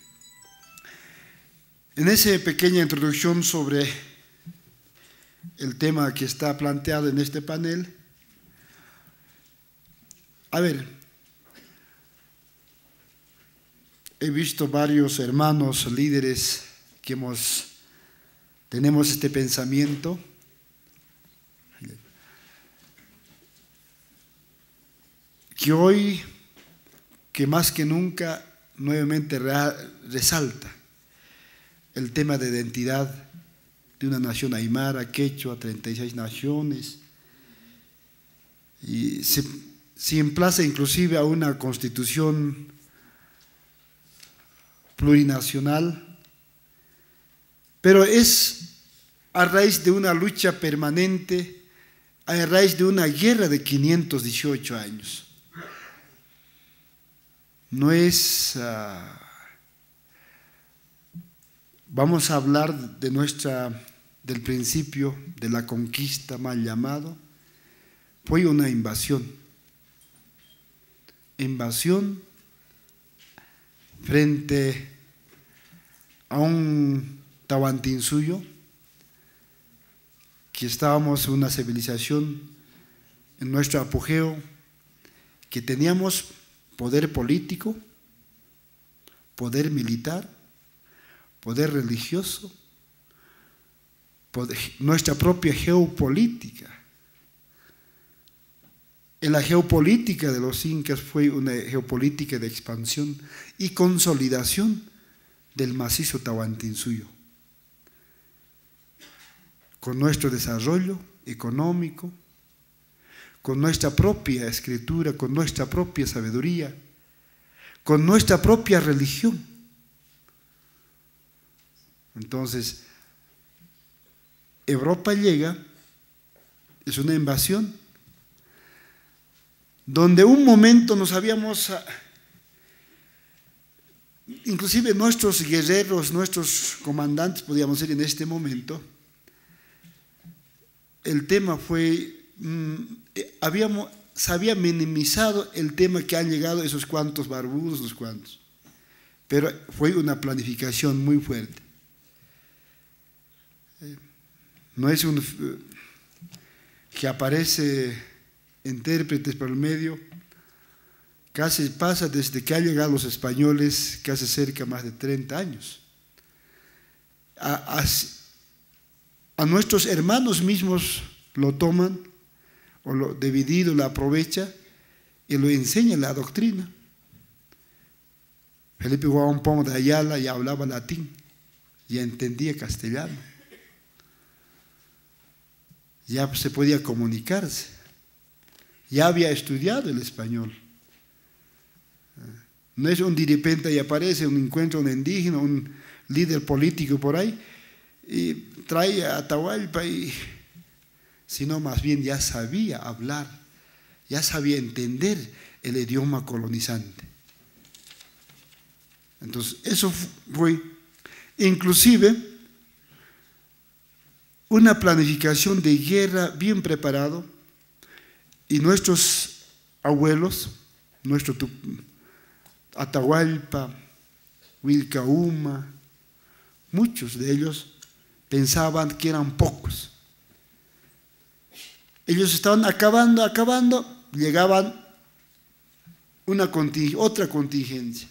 Speaker 4: En esa pequeña introducción sobre el tema que está planteado en este panel, a ver, he visto varios hermanos, líderes que hemos, tenemos este pensamiento. que hoy, que más que nunca, nuevamente resalta el tema de identidad de una nación aymara, quechua, 36 naciones. Y se, emplaza inclusive a una constitución plurinacional, pero es a raíz de una lucha permanente, a raíz de una guerra de 518 años. No es... Ah, Vamos a hablar de nuestra, del principio de la conquista mal llamado. Fue una invasión. Invasión frente a un suyo. que estábamos en una civilización en nuestro apogeo, que teníamos poder político, poder militar, poder religioso, nuestra propia geopolítica. la geopolítica de los incas fue una geopolítica de expansión y consolidación del macizo Tahuantinsuyo. Con nuestro desarrollo económico, con nuestra propia escritura, con nuestra propia sabiduría, con nuestra propia religión entonces, Europa llega, es una invasión, donde un momento nos habíamos, ah, inclusive nuestros guerreros, nuestros comandantes, podíamos decir en este momento, el tema fue, mm, eh, habíamos, se había minimizado el tema que han llegado esos cuantos barbudos, los cuantos, pero fue una planificación muy fuerte. No es un eh, que aparece intérpretes por el medio. Casi pasa desde que han llegado los españoles, casi cerca más de 30 años. A, nuestros hermanos mismos lo toman, o lo dividido lo aprovecha y lo enseña la doctrina. Felipe Juan Pongo de Ayala ya hablaba latín, y entendía castellano ya se podía comunicarse, ya había estudiado el español. Eh, no es un diripenta y aparece un encuentro un indígena, un líder político por ahí, y trae a Atahualpa, sino más bien ya sabía hablar, ya sabía entender el idioma colonizante. Entonces, eso fue, inclusive, una planificación de guerra bien preparado y nuestros abuelos, nuestro Atahualpa, Wilcauma, muchos de ellos pensaban que eran pocos. Ellos estaban acabando, acabando, llegaban una otra contingencia.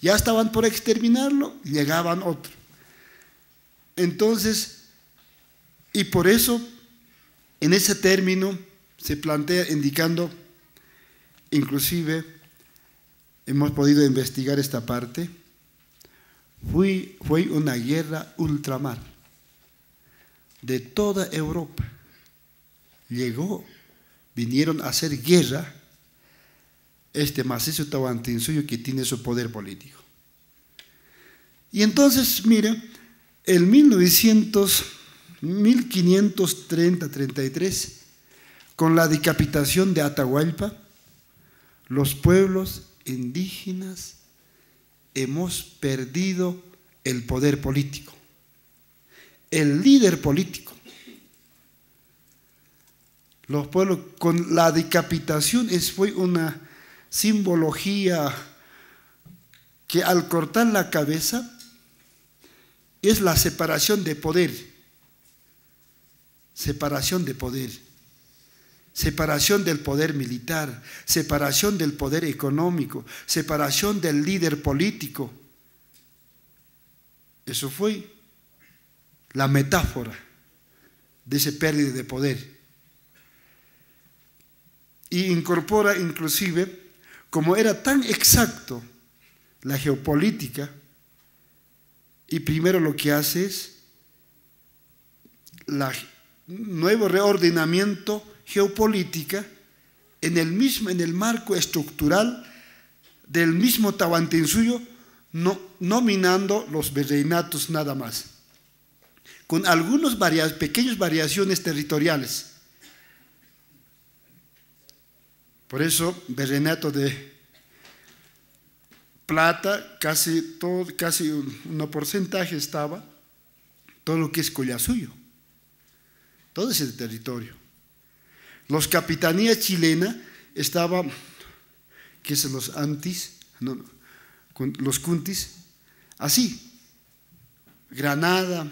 Speaker 4: Ya estaban por exterminarlo, llegaban otro. Entonces, y por eso, en ese término, se plantea indicando, inclusive, hemos podido investigar esta parte, fue, fue una guerra ultramar de toda Europa. Llegó, vinieron a hacer guerra este macizo suyo que tiene su poder político. Y entonces, mire, en 1900 1530-33, con la decapitación de Atahualpa, los pueblos indígenas hemos perdido el poder político, el líder político. Los pueblos, con la decapitación es, fue una simbología que al cortar la cabeza es la separación de poder separación de poder, separación del poder militar, separación del poder económico, separación del líder político. Eso fue la metáfora de ese pérdida de poder. Y incorpora inclusive, como era tan exacto la geopolítica, y primero lo que hace es la nuevo reordenamiento geopolítica en el, mismo, en el marco estructural del mismo Tawantinsuyo no, nominando los virreinatos nada más, con algunas varias, pequeñas variaciones territoriales. Por eso, virreinato de plata, casi, todo, casi un, porcentaje estaba, todo lo que es Collasuyo todo ese territorio. Los capitanía chilena estaban, ¿qué son los antis? No, los cuntis, así, Granada,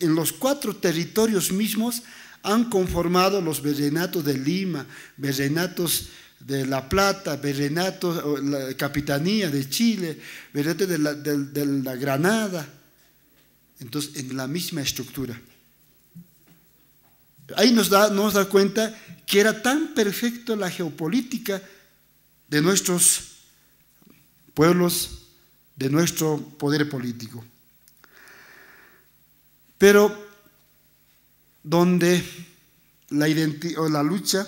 Speaker 4: en los cuatro territorios mismos han conformado los virreinatos de Lima, virreinatos de La Plata, berrenatos, la Capitanía de Chile, berrenatos de de la Granada. Entonces, en la misma estructura. Ahí nos, da, cuenta que era tan perfecta la geopolítica de nuestros pueblos, de nuestro poder político. Pero donde la, la lucha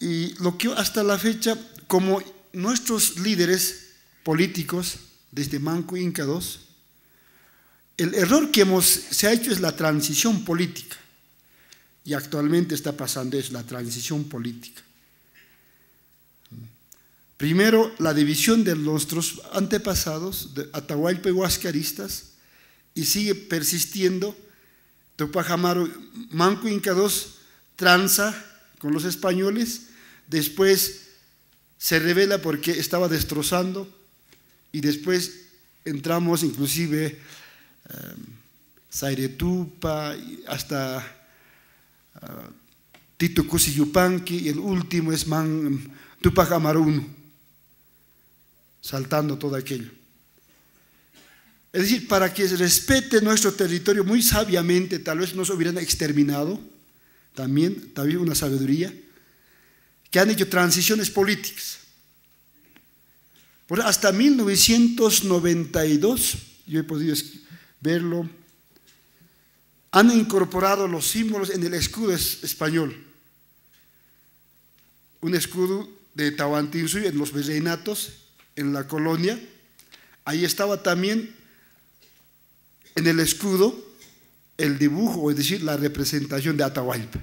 Speaker 4: y lo que hasta la fecha, como nuestros líderes políticos, desde Manco este Inca II, el error que se ha hecho es la transición política. Y actualmente está pasando es la transición política. Primero, la división de nuestros antepasados, de Atahualpa y Huascaristas, y sigue persistiendo. Tupac Manco Inca II, tranza con los españoles, después se revela porque estaba destrozando, y después entramos inclusive eh, Tupa, hasta eh, Tito Tito Yupanqui, y el último es Man, Tupac saltando todo aquello. Es decir, para que respete nuestro territorio muy sabiamente, tal vez nos hubieran exterminado, también, también una sabiduría, que han hecho transiciones políticas. hasta 1992, yo he podido escribir, verlo. Han incorporado los símbolos en el escudo español. Un escudo de y en los virreinatos, en la colonia. Ahí estaba también en el escudo el dibujo, es decir, la representación de Atahualpa.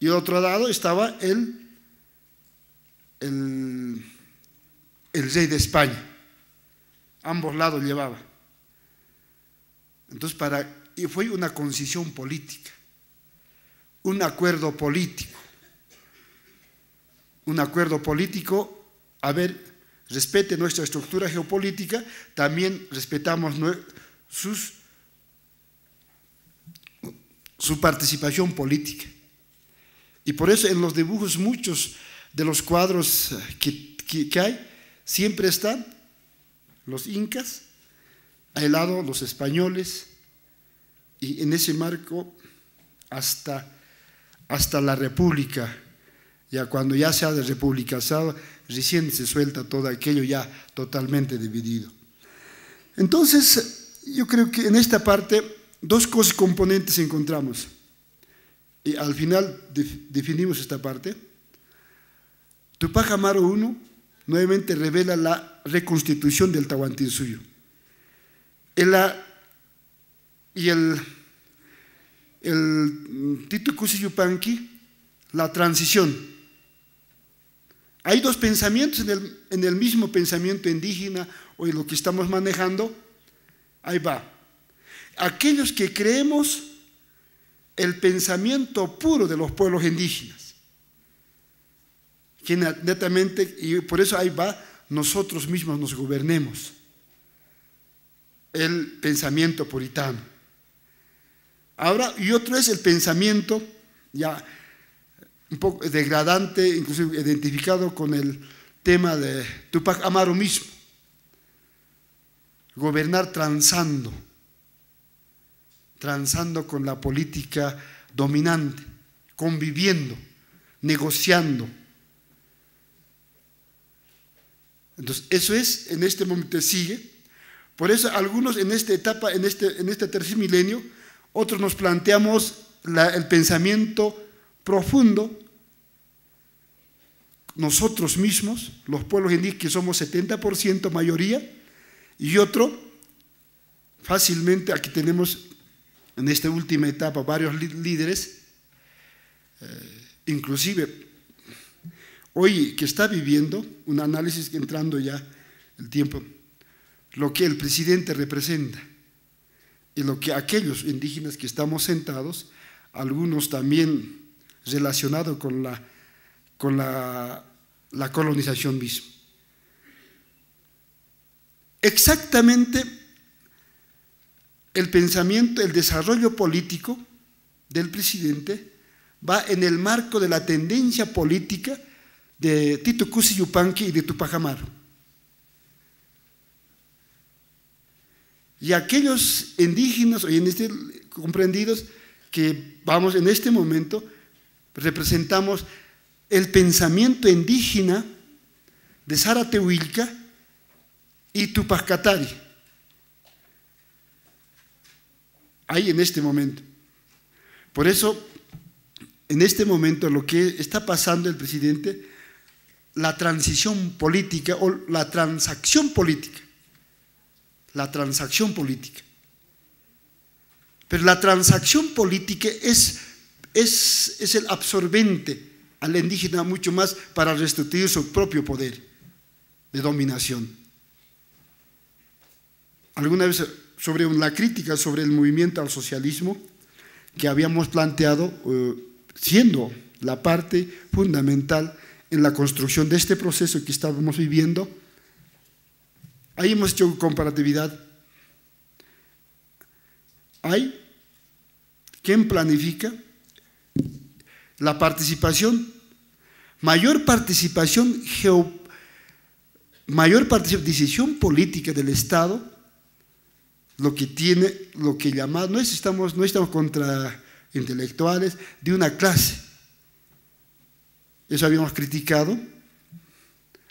Speaker 4: Y al otro lado estaba el, el rey de España. Ambos lados llevaba. Entonces, para, y fue una concisión política, un acuerdo político. Un acuerdo político, a ver, respete nuestra estructura geopolítica, también respetamos su participación política. Y por eso en los dibujos muchos de los cuadros que hay, siempre están los incas, helado los españoles y en ese marco hasta, hasta la República. Ya cuando ya se ha republicazado, recién se suelta todo aquello ya totalmente dividido. Entonces, yo creo que en esta parte dos cosas componentes encontramos. Y al final definimos esta parte. Tupac Amaro I nuevamente revela la reconstitución del Tahuantinsuyo y el, Tito Cusi Yupanqui, la transición. Hay dos pensamientos en el, en el, mismo pensamiento indígena o en lo que estamos manejando. Ahí va. Aquellos que creemos el pensamiento puro de los pueblos indígenas, que netamente, y por eso ahí va, nosotros mismos nos gobernemos el pensamiento puritano. Ahora, y otro es el pensamiento ya un poco degradante, inclusive identificado con el tema de Tupac Amaro mismo. Gobernar transando, transando con la política dominante, conviviendo, negociando. Entonces, eso es, en este momento sigue, por eso algunos en esta etapa, en este, en este tercer milenio, otros nos planteamos el pensamiento profundo, nosotros mismos, los pueblos indígenas que somos 70% mayoría, y otro, fácilmente, aquí tenemos en esta última etapa varios líderes, eh, inclusive hoy que está viviendo, un análisis entrando ya el tiempo, lo que el presidente representa y lo que aquellos indígenas que estamos sentados, algunos también relacionados con la, con la, colonización misma. Exactamente el pensamiento, el desarrollo político del presidente va en el marco de la tendencia política de Tito Cusi Yupanqui y de Amaru. Y aquellos indígenas, hoy en este comprendidos, que vamos en este momento, representamos el pensamiento indígena de Tehuilca y Tupacatari. Ahí en este momento. Por eso, en este momento, lo que está pasando el presidente, la transición política o la transacción política la transacción política. Pero la transacción política es, es, el absorbente al indígena mucho más para restituir su propio poder de dominación. Alguna vez sobre la crítica sobre el movimiento al socialismo que habíamos planteado, eh, siendo la parte fundamental en la construcción de este proceso que estábamos viviendo, Ahí hemos hecho comparatividad. Hay quien planifica la participación, mayor participación, geo, mayor participación, decisión política del Estado, lo que tiene, lo que llamamos, no estamos, no estamos contra intelectuales, de una clase. Eso habíamos criticado,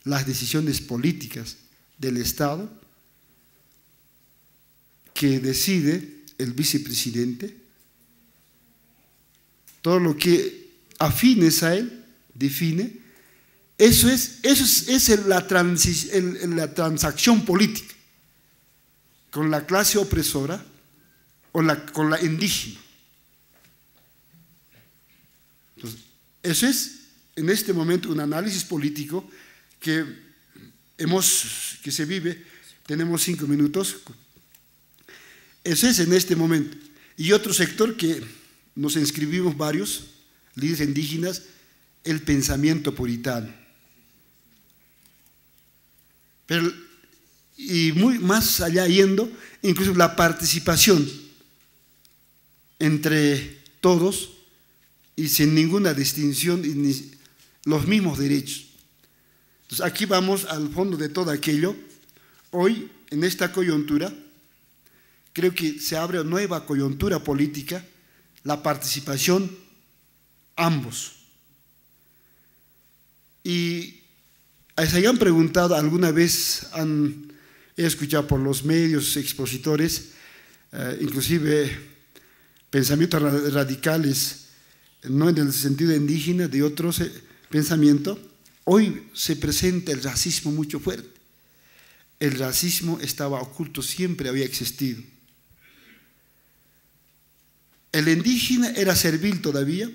Speaker 4: las decisiones políticas del Estado que decide el vicepresidente, todo lo que afines a él define, eso es, eso es, la, la transacción política con la clase opresora o la, con la indígena. eso es en este momento un análisis político que hemos, que se vive, tenemos cinco minutos. eso es en este momento. Y otro sector que nos inscribimos varios, líderes indígenas, el pensamiento puritano. y muy más allá yendo, incluso la participación entre todos y sin ninguna distinción, los mismos derechos aquí vamos al fondo de todo aquello. Hoy, en esta coyuntura, creo que se abre una nueva coyuntura política, la participación ambos. Y se hayan preguntado alguna vez, han, he escuchado por los medios, expositores, eh, inclusive pensamientos radicales, no en el sentido indígena, de otros pensamientos, Hoy se presenta el racismo mucho fuerte. El racismo estaba oculto, siempre había existido. El indígena era servil todavía.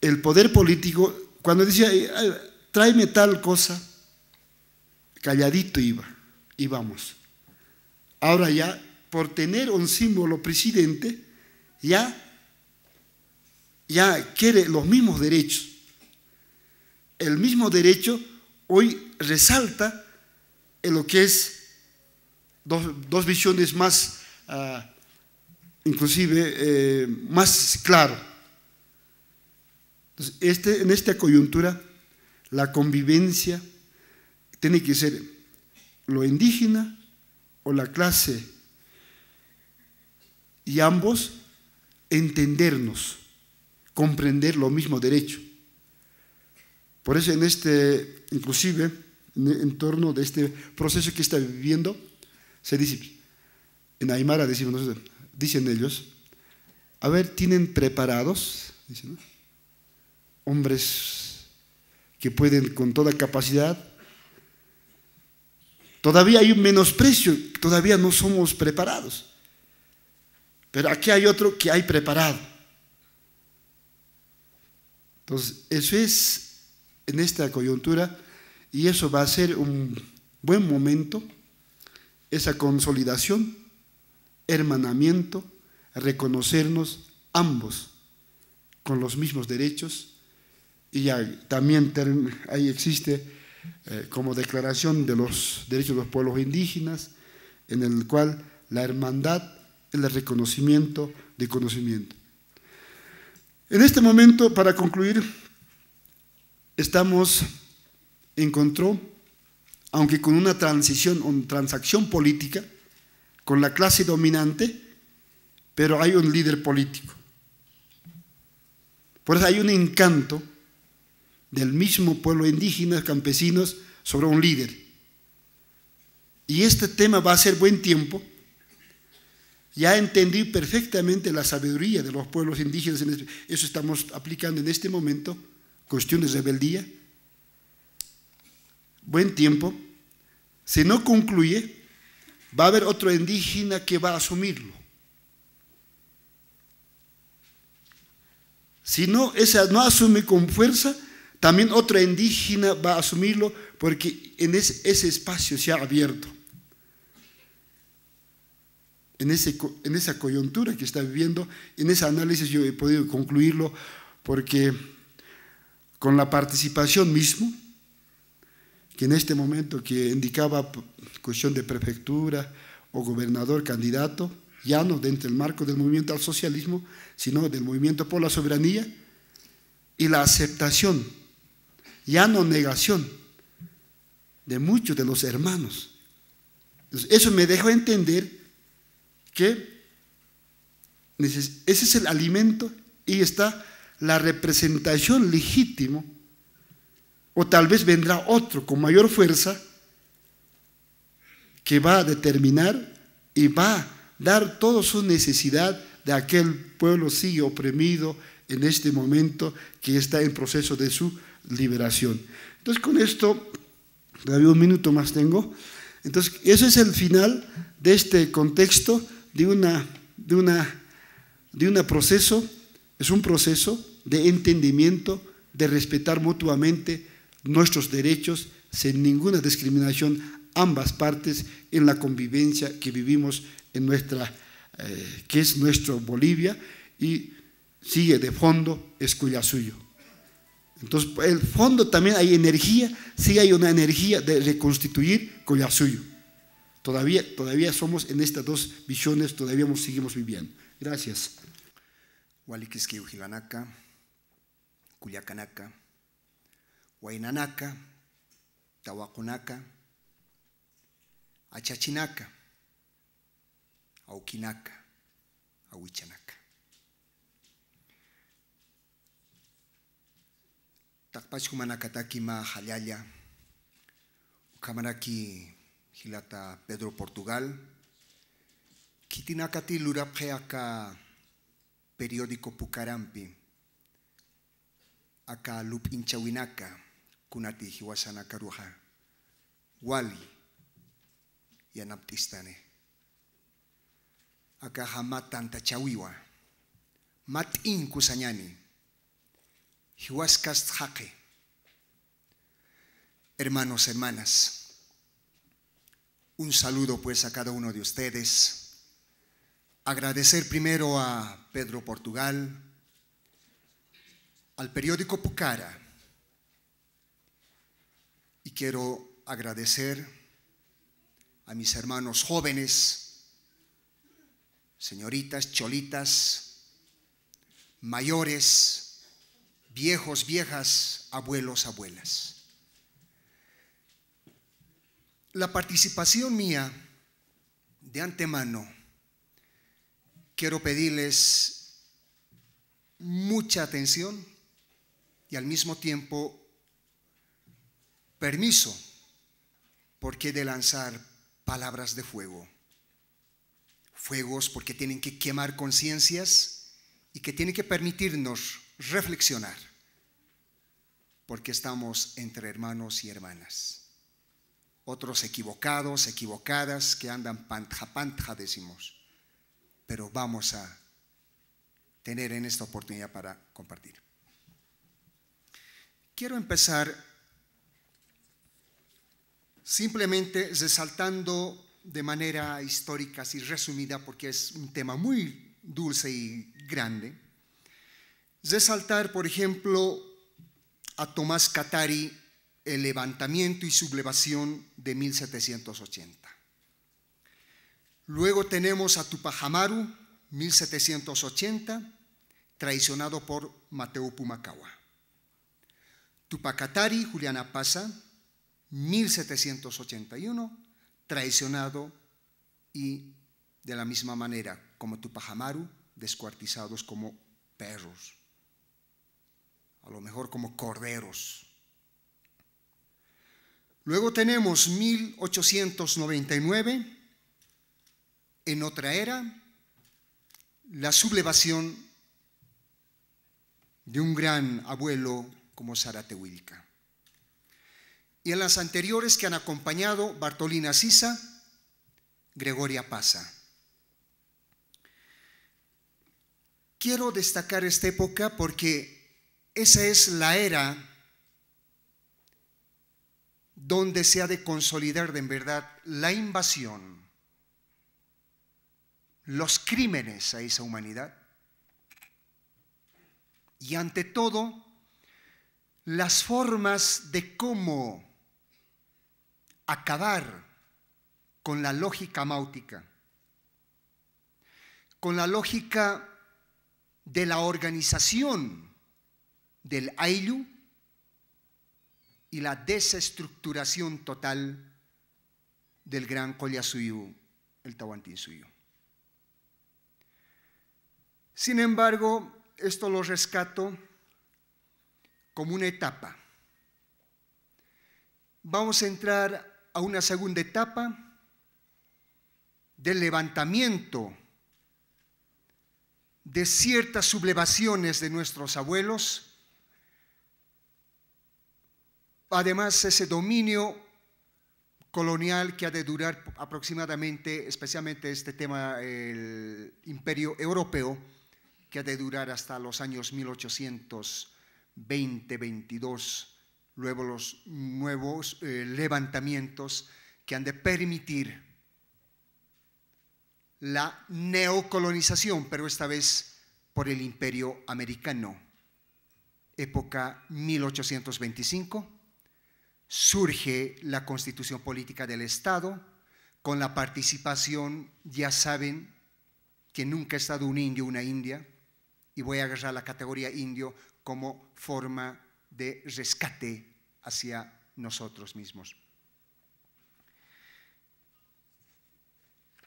Speaker 4: El poder político, cuando decía, tráeme tal cosa, calladito iba, íbamos. Ahora ya, por tener un símbolo presidente, ya ya quiere los mismos derechos. El mismo derecho hoy resalta en lo que es dos, visiones más, ah, inclusive, eh, más claro. este, en esta coyuntura, la convivencia tiene que ser lo indígena o la clase y ambos entendernos comprender lo mismo derecho. Por eso en este, inclusive, en, torno de este proceso que está viviendo, se dice, en Aymara decimos dicen ellos, a ver, tienen preparados, dicen, hombres que pueden con toda capacidad. Todavía hay un menosprecio, todavía no somos preparados. Pero aquí hay otro que hay preparado. Entonces, eso es en esta coyuntura y eso va a ser un buen momento, esa consolidación, hermanamiento, reconocernos ambos con los mismos derechos y también ahí existe eh, como declaración de los derechos de los pueblos indígenas en el cual la hermandad es el reconocimiento de conocimiento. En este momento, para concluir, estamos en control, aunque con una transición o transacción política, con la clase dominante, pero hay un líder político. Por eso hay un encanto del mismo pueblo indígena, campesinos, sobre un líder. Y este tema va a ser buen tiempo ya entendí perfectamente la sabiduría de los pueblos indígenas. Este, eso estamos aplicando en este momento. cuestiones de rebeldía. Buen tiempo. Si no concluye, va a haber otro indígena que va a asumirlo. Si no, esa no asume con fuerza, también otro indígena va a asumirlo porque en ese espacio se ha abierto en, ese, en esa coyuntura que está viviendo. En ese análisis yo he podido concluirlo porque con la participación mismo, que en este momento que indicaba cuestión de prefectura o gobernador candidato, ya no dentro del marco del movimiento al socialismo, sino del movimiento por la soberanía, y la aceptación, ya no negación, de muchos de los hermanos. Eso me dejó entender que ese es el alimento y está la representación legítimo, o tal vez vendrá otro con mayor fuerza que va a determinar y va a dar toda su necesidad de aquel pueblo sigue oprimido en este momento que está en proceso de su liberación. Entonces con esto, todavía un minuto más tengo, entonces eso es el final de este contexto de una, de una, de un proceso, es un proceso de entendimiento, de respetar mutuamente nuestros derechos sin ninguna discriminación, ambas partes en la convivencia que vivimos en nuestra, eh, que es nuestro Bolivia y sigue de fondo es suyo. Entonces, el fondo también hay energía, sí hay una energía de reconstituir suyo Todavía, todavía somos en estas dos visiones, todavía seguimos
Speaker 5: viviendo. Gracias. ujibanaka Culiacanaca, Huaynanaca, Tahuacunaca, achachinaka Auquinaca, Ahuichanaca. Takpachkumanakataki ma jalalla, ukamaraki Pedro Portugal, Kitinakati periódico Pucarampi, acá Lupinchawinaka, Kunati Hiwasana karuha Wali, Yanaptistane, Aka hamatan Chawiwa, Matin Kusanyani, Hiwaskas Hake. Hermanos, hermanas, un saludo pues a cada uno de ustedes. Agradecer primero a Pedro Portugal, al periódico Pucara, y quiero agradecer a mis hermanos jóvenes, señoritas, cholitas, mayores, viejos, viejas, abuelos, abuelas la participación mía de antemano, quiero pedirles mucha atención y al mismo tiempo permiso, porque de lanzar palabras de fuego. Fuegos porque tienen que quemar conciencias y que tienen que permitirnos reflexionar, porque estamos entre hermanos y hermanas otros equivocados, equivocadas, que andan pantja, pantja, decimos. Pero vamos a tener en esta oportunidad para compartir. Quiero empezar simplemente resaltando de manera histórica, así resumida, porque es un tema muy dulce y grande, resaltar, por ejemplo, a Tomás Catari, el levantamiento y sublevación de 1780. Luego tenemos a Tupajamaru, 1780, traicionado por Mateo Pumacawa. Tupacatari, Juliana Pasa, 1781, traicionado y de la misma manera como Tupajamaru, descuartizados como perros, a lo mejor como corderos. Luego tenemos 1899, en otra era, la sublevación de un gran abuelo como Huilca. Y en las anteriores que han acompañado Bartolina Sisa, Gregoria Pasa. Quiero destacar esta época porque esa es la era donde se ha de consolidar en verdad la invasión, los crímenes a esa humanidad y ante todo las formas de cómo acabar con la lógica máutica, con la lógica de la organización del Ailu y la desestructuración total del gran Collasuyu, el Tahuantinsuyu. Sin embargo, esto lo rescato como una etapa. Vamos a entrar a una segunda etapa del levantamiento de ciertas sublevaciones de nuestros abuelos Además, ese dominio colonial que ha de durar aproximadamente, especialmente este tema, el imperio europeo, que ha de durar hasta los años 1820, 22, luego los nuevos eh, levantamientos que han de permitir la neocolonización, pero esta vez por el imperio americano, época 1825 surge la constitución política del Estado con la participación, ya saben, que nunca ha estado un indio, una india, y voy a agarrar la categoría indio como forma de rescate hacia nosotros mismos.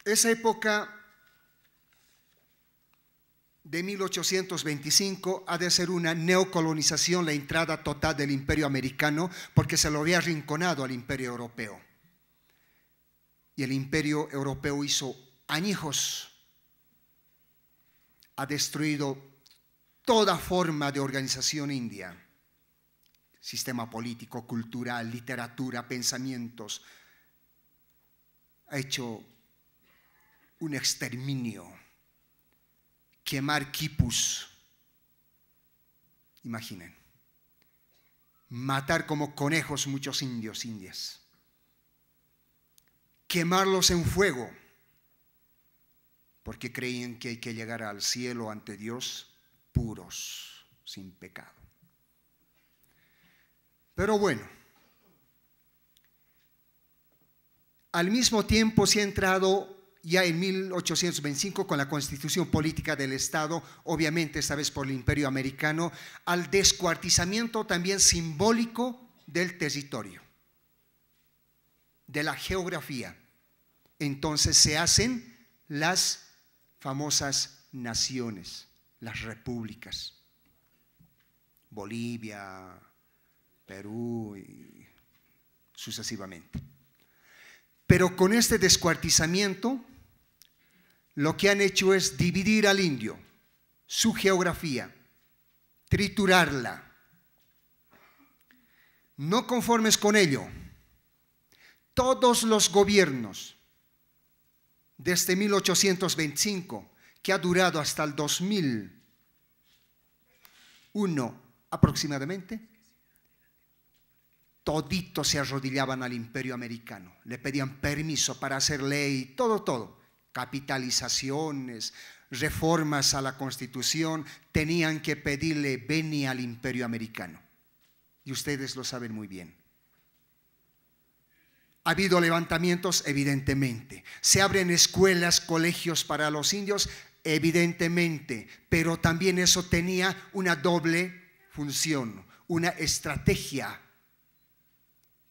Speaker 5: Esa época de 1825 ha de ser una neocolonización, la entrada total del imperio americano, porque se lo había arrinconado al imperio europeo. Y el imperio europeo hizo añijos, ha destruido toda forma de organización india, sistema político, cultural, literatura, pensamientos, ha hecho un exterminio quemar quipus. Imaginen. Matar como conejos muchos indios, indias. Quemarlos en fuego. Porque creían que hay que llegar al cielo ante Dios puros, sin pecado. Pero bueno, al mismo tiempo se ha entrado ya en 1825 con la constitución política del Estado, obviamente esta vez por el imperio americano, al descuartizamiento también simbólico del territorio, de la geografía. Entonces se hacen las famosas naciones, las repúblicas, Bolivia, Perú y sucesivamente. Pero con este descuartizamiento lo que han hecho es dividir al indio, su geografía, triturarla. No conformes con ello, todos los gobiernos, desde 1825, este que ha durado hasta el 2001 aproximadamente, toditos se arrodillaban al imperio americano, le pedían permiso para hacer ley, todo, todo capitalizaciones, reformas a la constitución, tenían que pedirle venia al imperio americano. Y ustedes lo saben muy bien. Ha habido levantamientos, evidentemente. Se abren escuelas, colegios para los indios, evidentemente. Pero también eso tenía una doble función, una estrategia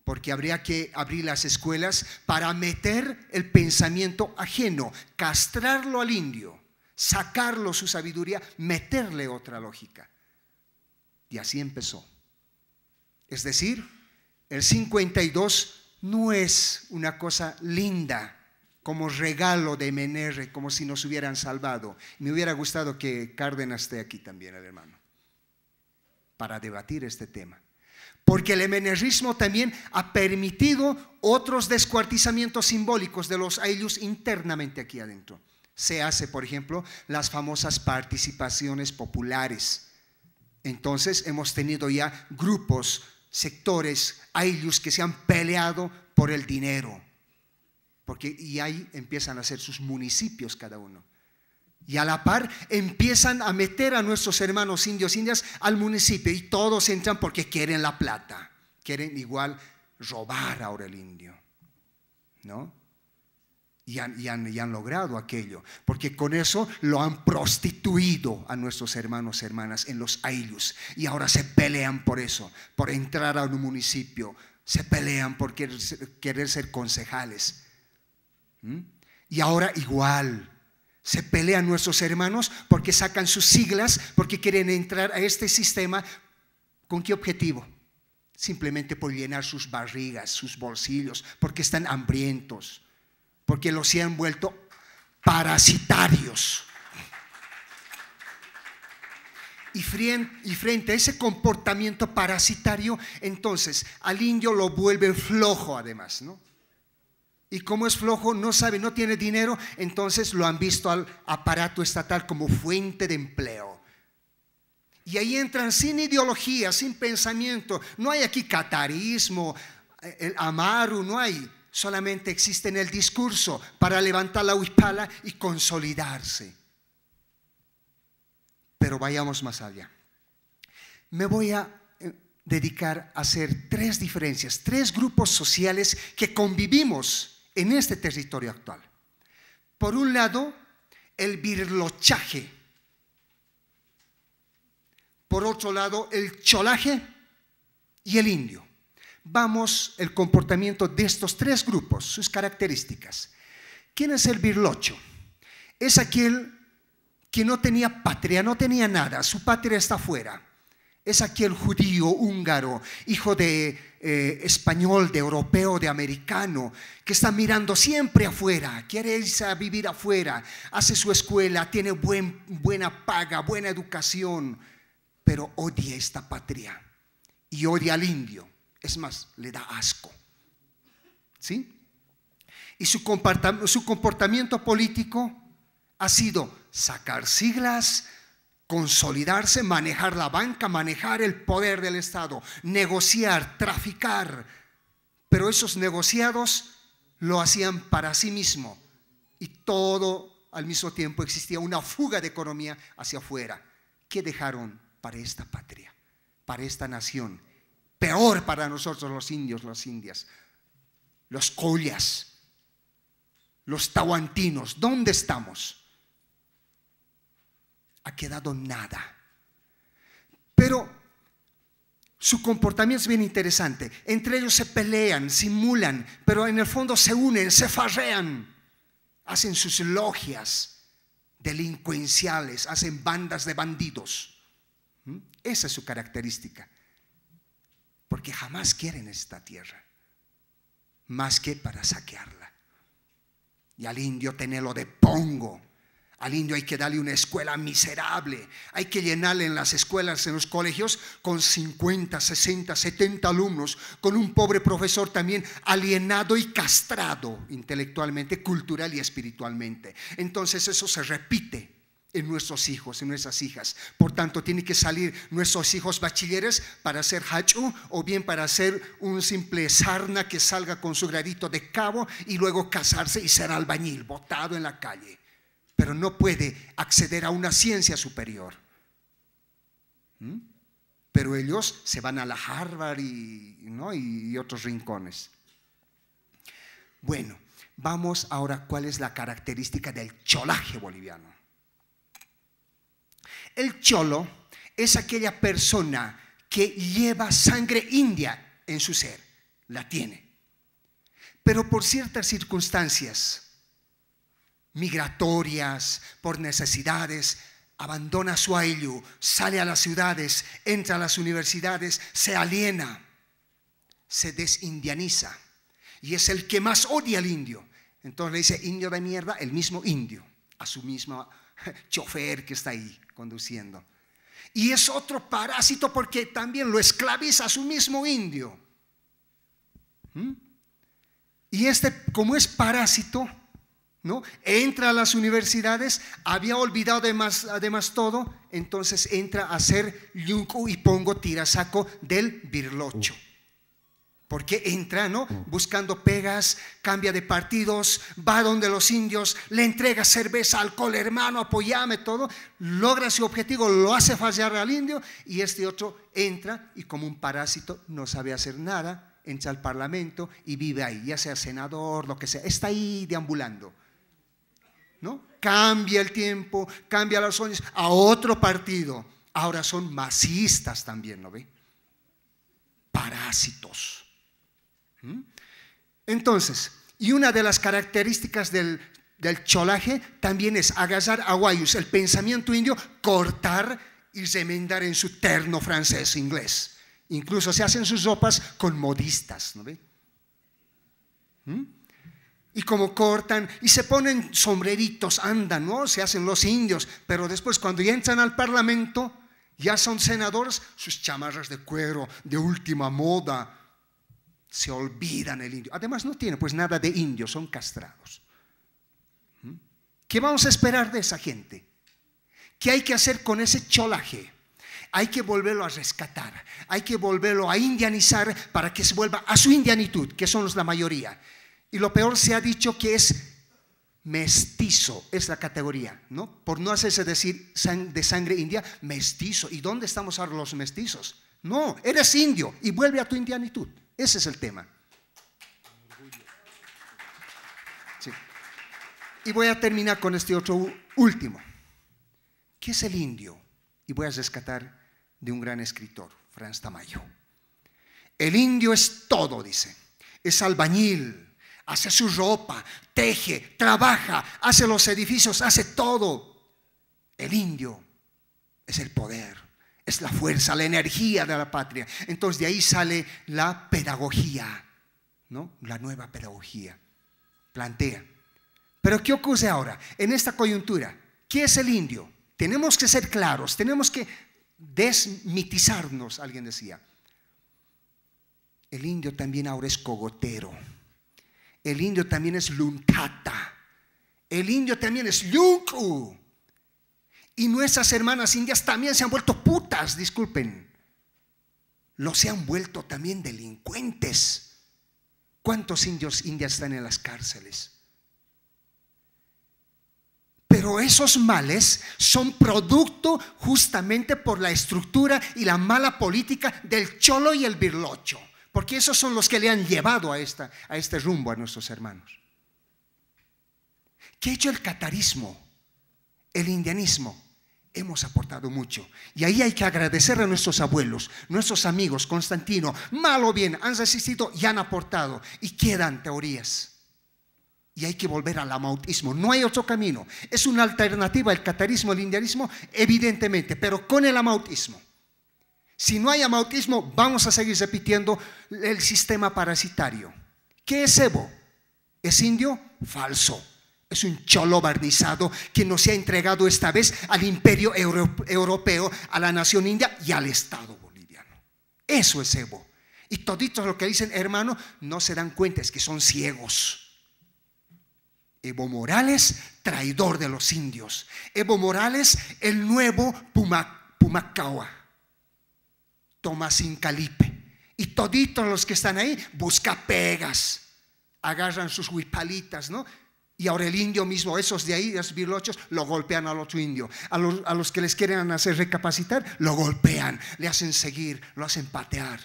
Speaker 5: porque habría que abrir las escuelas para meter el pensamiento ajeno, castrarlo al indio, sacarlo su sabiduría, meterle otra lógica. Y así empezó. Es decir, el 52 no es una cosa linda como regalo de MNR, como si nos hubieran salvado. Me hubiera gustado que Cárdenas esté aquí también, el hermano, para debatir este tema porque el emenerismo también ha permitido otros descuartizamientos simbólicos de los ellos internamente aquí adentro. Se hace, por ejemplo, las famosas participaciones populares. Entonces hemos tenido ya grupos, sectores, ellos que se han peleado por el dinero, porque y ahí empiezan a ser sus municipios cada uno. Y a la par empiezan a meter a nuestros hermanos indios indias al municipio y todos entran porque quieren la plata. Quieren igual robar ahora el indio. ¿No? Y han, han, logrado aquello, porque con eso lo han prostituido a nuestros hermanos y hermanas en los Ailus. Y ahora se pelean por eso, por entrar a un municipio, se pelean por querer ser, concejales. Y ahora igual, se pelean nuestros hermanos porque sacan sus siglas, porque quieren entrar a este sistema. ¿Con qué objetivo? Simplemente por llenar sus barrigas, sus bolsillos, porque están hambrientos, porque los han vuelto parasitarios. Y frente, a ese comportamiento parasitario, entonces al indio lo vuelve flojo además, ¿no? y como es flojo, no sabe, no tiene dinero, entonces lo han visto al aparato estatal como fuente de empleo. Y ahí entran sin ideología, sin pensamiento. No hay aquí catarismo, eh, el amaru, no hay. Solamente existe en el discurso para levantar la huipala y consolidarse. Pero vayamos más allá. Me voy a eh, dedicar a hacer tres diferencias, tres grupos sociales que convivimos en este territorio actual. Por un lado, el birlochaje. Por otro lado, el cholaje y el indio. Vamos el comportamiento de estos tres grupos, sus características. ¿Quién es el birlocho? Es aquel que no tenía patria, no tenía nada, su patria está afuera. Es aquel judío húngaro, hijo de eh, español, de europeo, de americano, que está mirando siempre afuera, quiere a vivir afuera, hace su escuela, tiene buena paga, buena educación, pero odia esta patria y odia al indio. Es más, le da asco. ¿Sí? Y su, comportamiento político ha sido sacar siglas, consolidarse, manejar la banca, manejar el poder del Estado, negociar, traficar. Pero esos negociados lo hacían para sí mismo y todo al mismo tiempo existía una fuga de economía hacia afuera. ¿Qué dejaron para esta patria, para esta nación? Peor para nosotros los indios, las indias, los colias, los tahuantinos. ¿Dónde estamos? ha quedado nada. Pero su comportamiento es bien interesante. Entre ellos se pelean, simulan, pero en el fondo se unen, se farrean, hacen sus logias delincuenciales, hacen bandas de bandidos. ¿Mm? Esa es su característica. Porque jamás quieren esta tierra, más que para saquearla. Y al indio tenelo de pongo al indio hay que darle una escuela miserable. Hay que llenarle en las escuelas, en los colegios, con 50, 60, 70 alumnos, con un pobre profesor también alienado y castrado intelectualmente, cultural y espiritualmente. Entonces eso se repite en nuestros hijos, en nuestras hijas. Por tanto, tiene que salir nuestros hijos bachilleres para ser hachu o bien para ser un simple sarna que salga con su gradito de cabo y luego casarse y ser albañil, botado en la calle pero no puede acceder a una ciencia superior. ¿Mm? Pero ellos se van a la Harvard y, y otros rincones. Bueno, vamos ahora a cuál es la característica del cholaje boliviano. El cholo es aquella persona que lleva sangre india en su ser, la tiene. Pero por ciertas circunstancias, migratorias, por necesidades, abandona su ayllu, sale a las ciudades, entra a las universidades, se aliena, se desindianiza. Y es el que más odia al indio. Entonces le dice, indio de mierda, el mismo indio, a su mismo chofer que está ahí conduciendo. Y es otro parásito porque también lo esclaviza a su mismo indio. ¿Mm? Y este, como es parásito, ¿no? Entra a las universidades, había olvidado además, todo, entonces entra a ser yunco y pongo tirasaco del birlocho. Mm. Porque entra, ¿no? Mm. Buscando pegas, cambia de partidos, va donde los indios, le entrega cerveza, alcohol, hermano, apoyame, todo. Logra su objetivo, lo hace fallar al indio y este otro entra y como un parásito no sabe hacer nada, entra al parlamento y vive ahí, ya sea senador, lo que sea. Está ahí deambulando. ¿no? Cambia el tiempo, cambia las oñas a otro partido. Ahora son masistas también, ¿no ve? Parásitos. ¿Mm? Entonces, y una de las características del, del cholaje también es agarrar a Guayus, el pensamiento indio, cortar y remendar en su terno francés, inglés. Incluso se hacen sus ropas con modistas, ¿no ve? ¿Mm? y como cortan y se ponen sombreritos, andan, ¿no? Se hacen los indios, pero después cuando ya entran al parlamento, ya son senadores, sus chamarras de cuero de última moda, se olvidan el indio. Además no tiene pues nada de indio, son castrados. ¿Mm? ¿Qué vamos a esperar de esa gente? ¿Qué hay que hacer con ese cholaje? Hay que volverlo a rescatar, hay que volverlo a indianizar para que se vuelva a su indianitud, que son la mayoría. Y lo peor se ha dicho que es mestizo, es la categoría, ¿no? Por no hacerse decir de sangre india, mestizo. ¿Y dónde estamos ahora los mestizos? No, eres indio y vuelve a tu indianitud. Ese es el tema. Y voy a terminar con este otro último. ¿Qué es el indio? Y voy a rescatar de un gran escritor, Franz Tamayo. El indio es todo, dice. Es albañil, hace su ropa, teje, trabaja, hace los edificios, hace todo. El indio es el poder, es la fuerza, la energía de la patria. Entonces de ahí sale la pedagogía, ¿no? La nueva pedagogía. Plantea. Pero ¿qué ocurre ahora? En esta coyuntura, ¿qué es el indio? Tenemos que ser claros, tenemos que desmitizarnos, alguien decía. El indio también ahora es cogotero. El indio también es luntata. El indio también es yunku. Y nuestras hermanas indias también se han vuelto putas, disculpen. Los se han vuelto también delincuentes. ¿Cuántos indios indias están en las cárceles? Pero esos males son producto justamente por la estructura y la mala política del cholo y el birlocho. Porque esos son los que le han llevado a, este rumbo a nuestros hermanos. ¿Qué ha hecho el catarismo? El indianismo. Hemos aportado mucho. Y ahí hay que agradecer a nuestros abuelos, nuestros amigos, Constantino, mal o bien, han resistido y han aportado. Y quedan teorías. Y hay que volver al amautismo. No hay otro camino. Es una alternativa el catarismo, el indianismo, evidentemente, pero con el amautismo. Si no hay amautismo, vamos a seguir repitiendo el sistema parasitario. ¿Qué es Evo? ¿Es indio? Falso. Es un cholo barnizado que no se ha entregado esta vez al imperio europeo, a la nación india y al Estado boliviano. Eso es Evo. Y toditos lo que dicen, hermano, no se dan cuenta, es que son ciegos. Evo Morales, traidor de los indios. Evo Morales, el nuevo Puma sin Calipe. Y toditos los que están ahí, busca pegas. Agarran sus huipalitas, ¿no? Y ahora el indio mismo, esos de ahí, esos birlochos, lo golpean al otro indio. A los, a los que les quieren hacer recapacitar, lo golpean, le hacen seguir, lo hacen patear.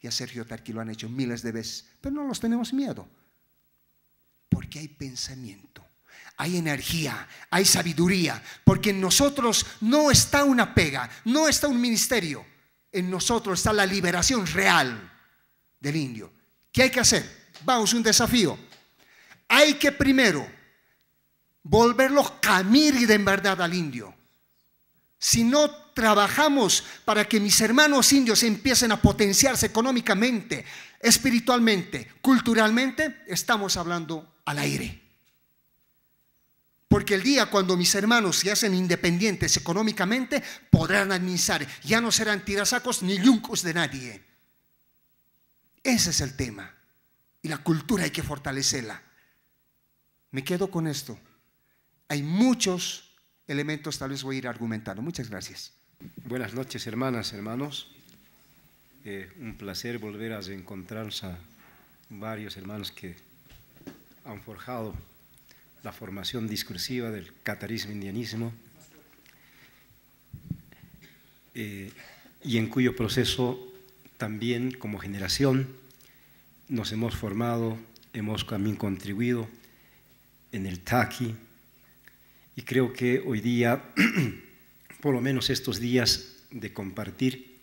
Speaker 5: Y a Sergio Tarqui lo han hecho miles de veces, pero no los tenemos miedo. Porque hay pensamiento, hay energía, hay sabiduría. Porque en nosotros no está una pega, no está un ministerio en nosotros está la liberación real del indio. ¿Qué hay que hacer? Vamos, un desafío. Hay que primero volverlo Camir de verdad al indio. Si no trabajamos para que mis hermanos indios empiecen a potenciarse económicamente, espiritualmente, culturalmente, estamos hablando al aire. Porque el día cuando mis hermanos se hacen independientes económicamente, podrán administrar. Ya no serán tirasacos ni yuncos de nadie. Ese es el tema. Y la cultura hay que fortalecerla. Me quedo con esto. Hay muchos elementos, tal vez voy a ir argumentando. Muchas gracias. Buenas noches, hermanas, hermanos.
Speaker 6: Eh, un placer volver a encontrarnos a varios hermanos que han forjado la formación discursiva del catarismo-indianismo eh, y en cuyo proceso también como generación nos hemos formado, hemos también contribuido en el Taki y creo que hoy día, por lo menos estos días de compartir,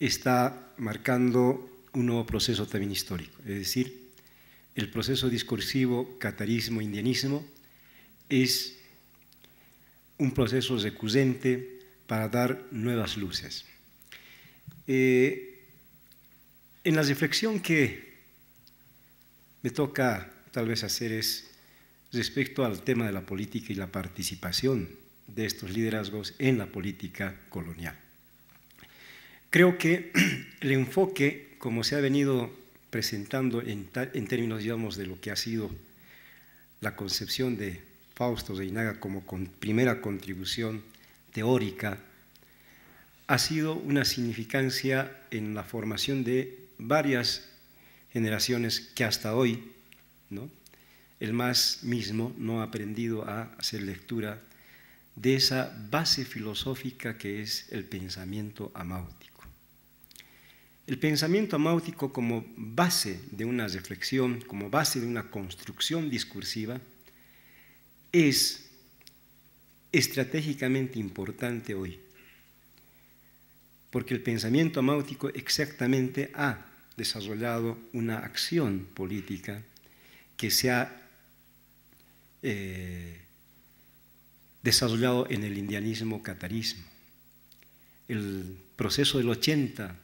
Speaker 6: está marcando un nuevo proceso también histórico. Es decir, el proceso discursivo catarismo-indianismo es un proceso recusente para dar nuevas luces. Eh, en la reflexión que me toca tal vez hacer es respecto al tema de la política y la participación de estos liderazgos en la política colonial. Creo que el enfoque, como se ha venido presentando en, términos, digamos, de lo que ha sido la concepción de Fausto de Inaga como primera contribución teórica, ha sido una significancia en la formación de varias generaciones que hasta hoy, ¿no? el más mismo no ha aprendido a hacer lectura de esa base filosófica que es el pensamiento amáutico. El pensamiento amáutico como base de una reflexión, como base de una construcción discursiva, es estratégicamente importante hoy, porque el pensamiento amáutico exactamente ha desarrollado una acción política que se ha eh, desarrollado en el indianismo catarismo. El proceso del 80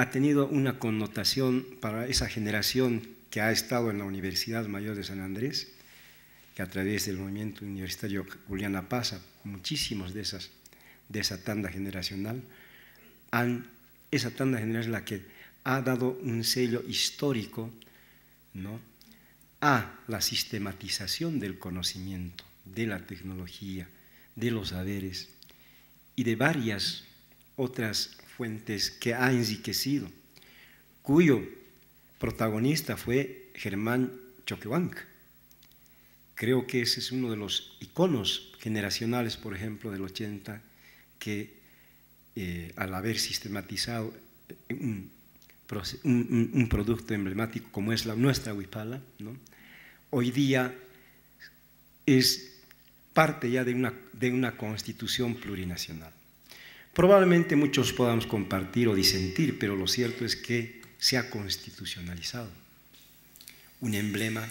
Speaker 6: ha tenido una connotación para esa generación que ha estado en la Universidad Mayor de San Andrés, que a través del movimiento universitario Juliana Pasa, muchísimos de esas, de esa tanda generacional, han, esa tanda generacional es la que ha dado un sello histórico ¿no? a la sistematización del conocimiento, de la tecnología, de los saberes y de varias otras que ha enriquecido, cuyo protagonista fue Germán Choquehuanca. Creo que ese es uno de los iconos generacionales, por ejemplo, del 80, que eh, al haber sistematizado un, producto emblemático como es la nuestra huipala, hoy día es parte ya de una, de una constitución plurinacional. Probablemente muchos podamos compartir o disentir, pero lo cierto es que se ha constitucionalizado. Un emblema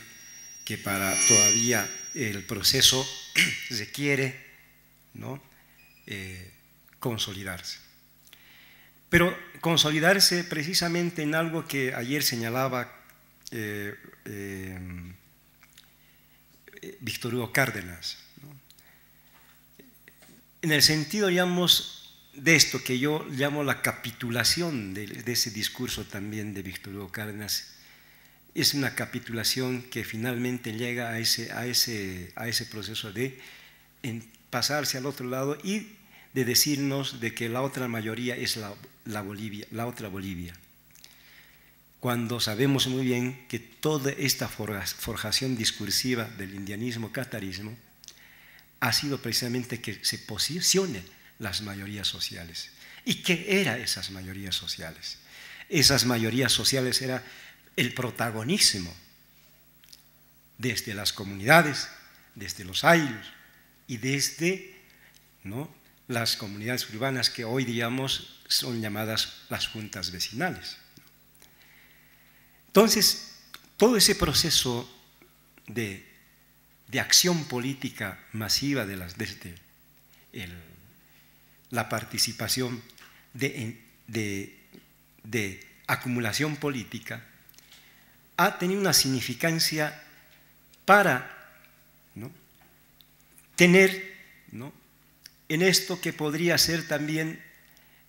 Speaker 6: que para todavía el proceso requiere ¿no? Eh, consolidarse. Pero consolidarse precisamente en algo que ayer señalaba Victor eh, eh, Víctor Hugo Cárdenas, en el sentido, digamos, de esto que yo llamo la capitulación de, ese discurso también de Víctor Hugo Cárdenas, es una capitulación que finalmente llega a ese, a ese, a ese proceso de pasarse al otro lado y de decirnos de que la otra mayoría es la, la, Bolivia, la otra Bolivia. Cuando sabemos muy bien que toda esta forjación discursiva del indianismo catarismo ha sido precisamente que se posicione las mayorías sociales. ¿Y qué eran esas mayorías sociales? Esas mayorías sociales era el protagonismo desde las comunidades, desde los ailos y desde las comunidades urbanas que hoy, digamos, son llamadas las juntas vecinales. Entonces, todo ese proceso de, de acción política masiva de las, desde el la participación de, acumulación política ha tenido una significancia para tener en esto que podría ser también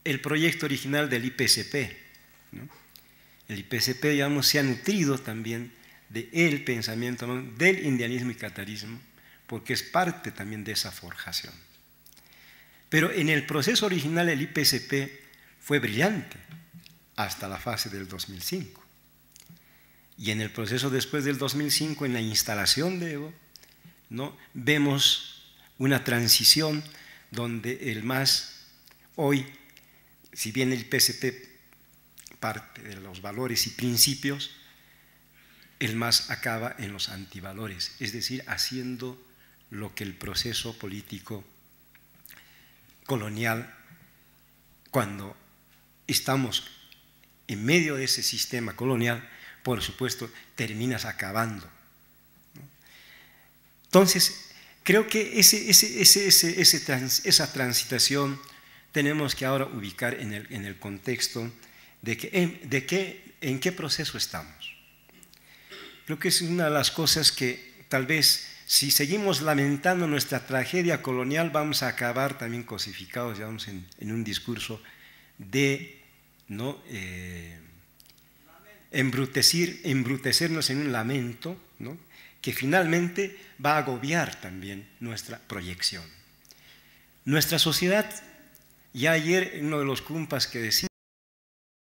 Speaker 6: el proyecto original del IPCP. El IPCP, digamos, se ha nutrido también del pensamiento del indianismo y catarismo, porque es parte también de esa forjación. Pero en el proceso original el IPCP fue brillante hasta la fase del 2005. Y en el proceso después del 2005, en la instalación de Evo, ¿no? vemos una transición donde el MAS hoy, si bien el IPCP parte de los valores y principios, el más acaba en los antivalores, es decir, haciendo lo que el proceso político colonial cuando estamos en medio de ese sistema colonial, por supuesto, terminas acabando. Entonces, creo que ese, ese, esa transitación tenemos que ahora ubicar en el, en el contexto de, que, de en qué proceso estamos. Creo que es una de las cosas que tal vez si seguimos lamentando nuestra tragedia colonial, vamos a acabar también cosificados, digamos, en, un discurso de ¿no? Eh, embrutecernos en un lamento que finalmente va a agobiar también nuestra proyección. Nuestra sociedad, ya ayer uno de los cumpas que decía,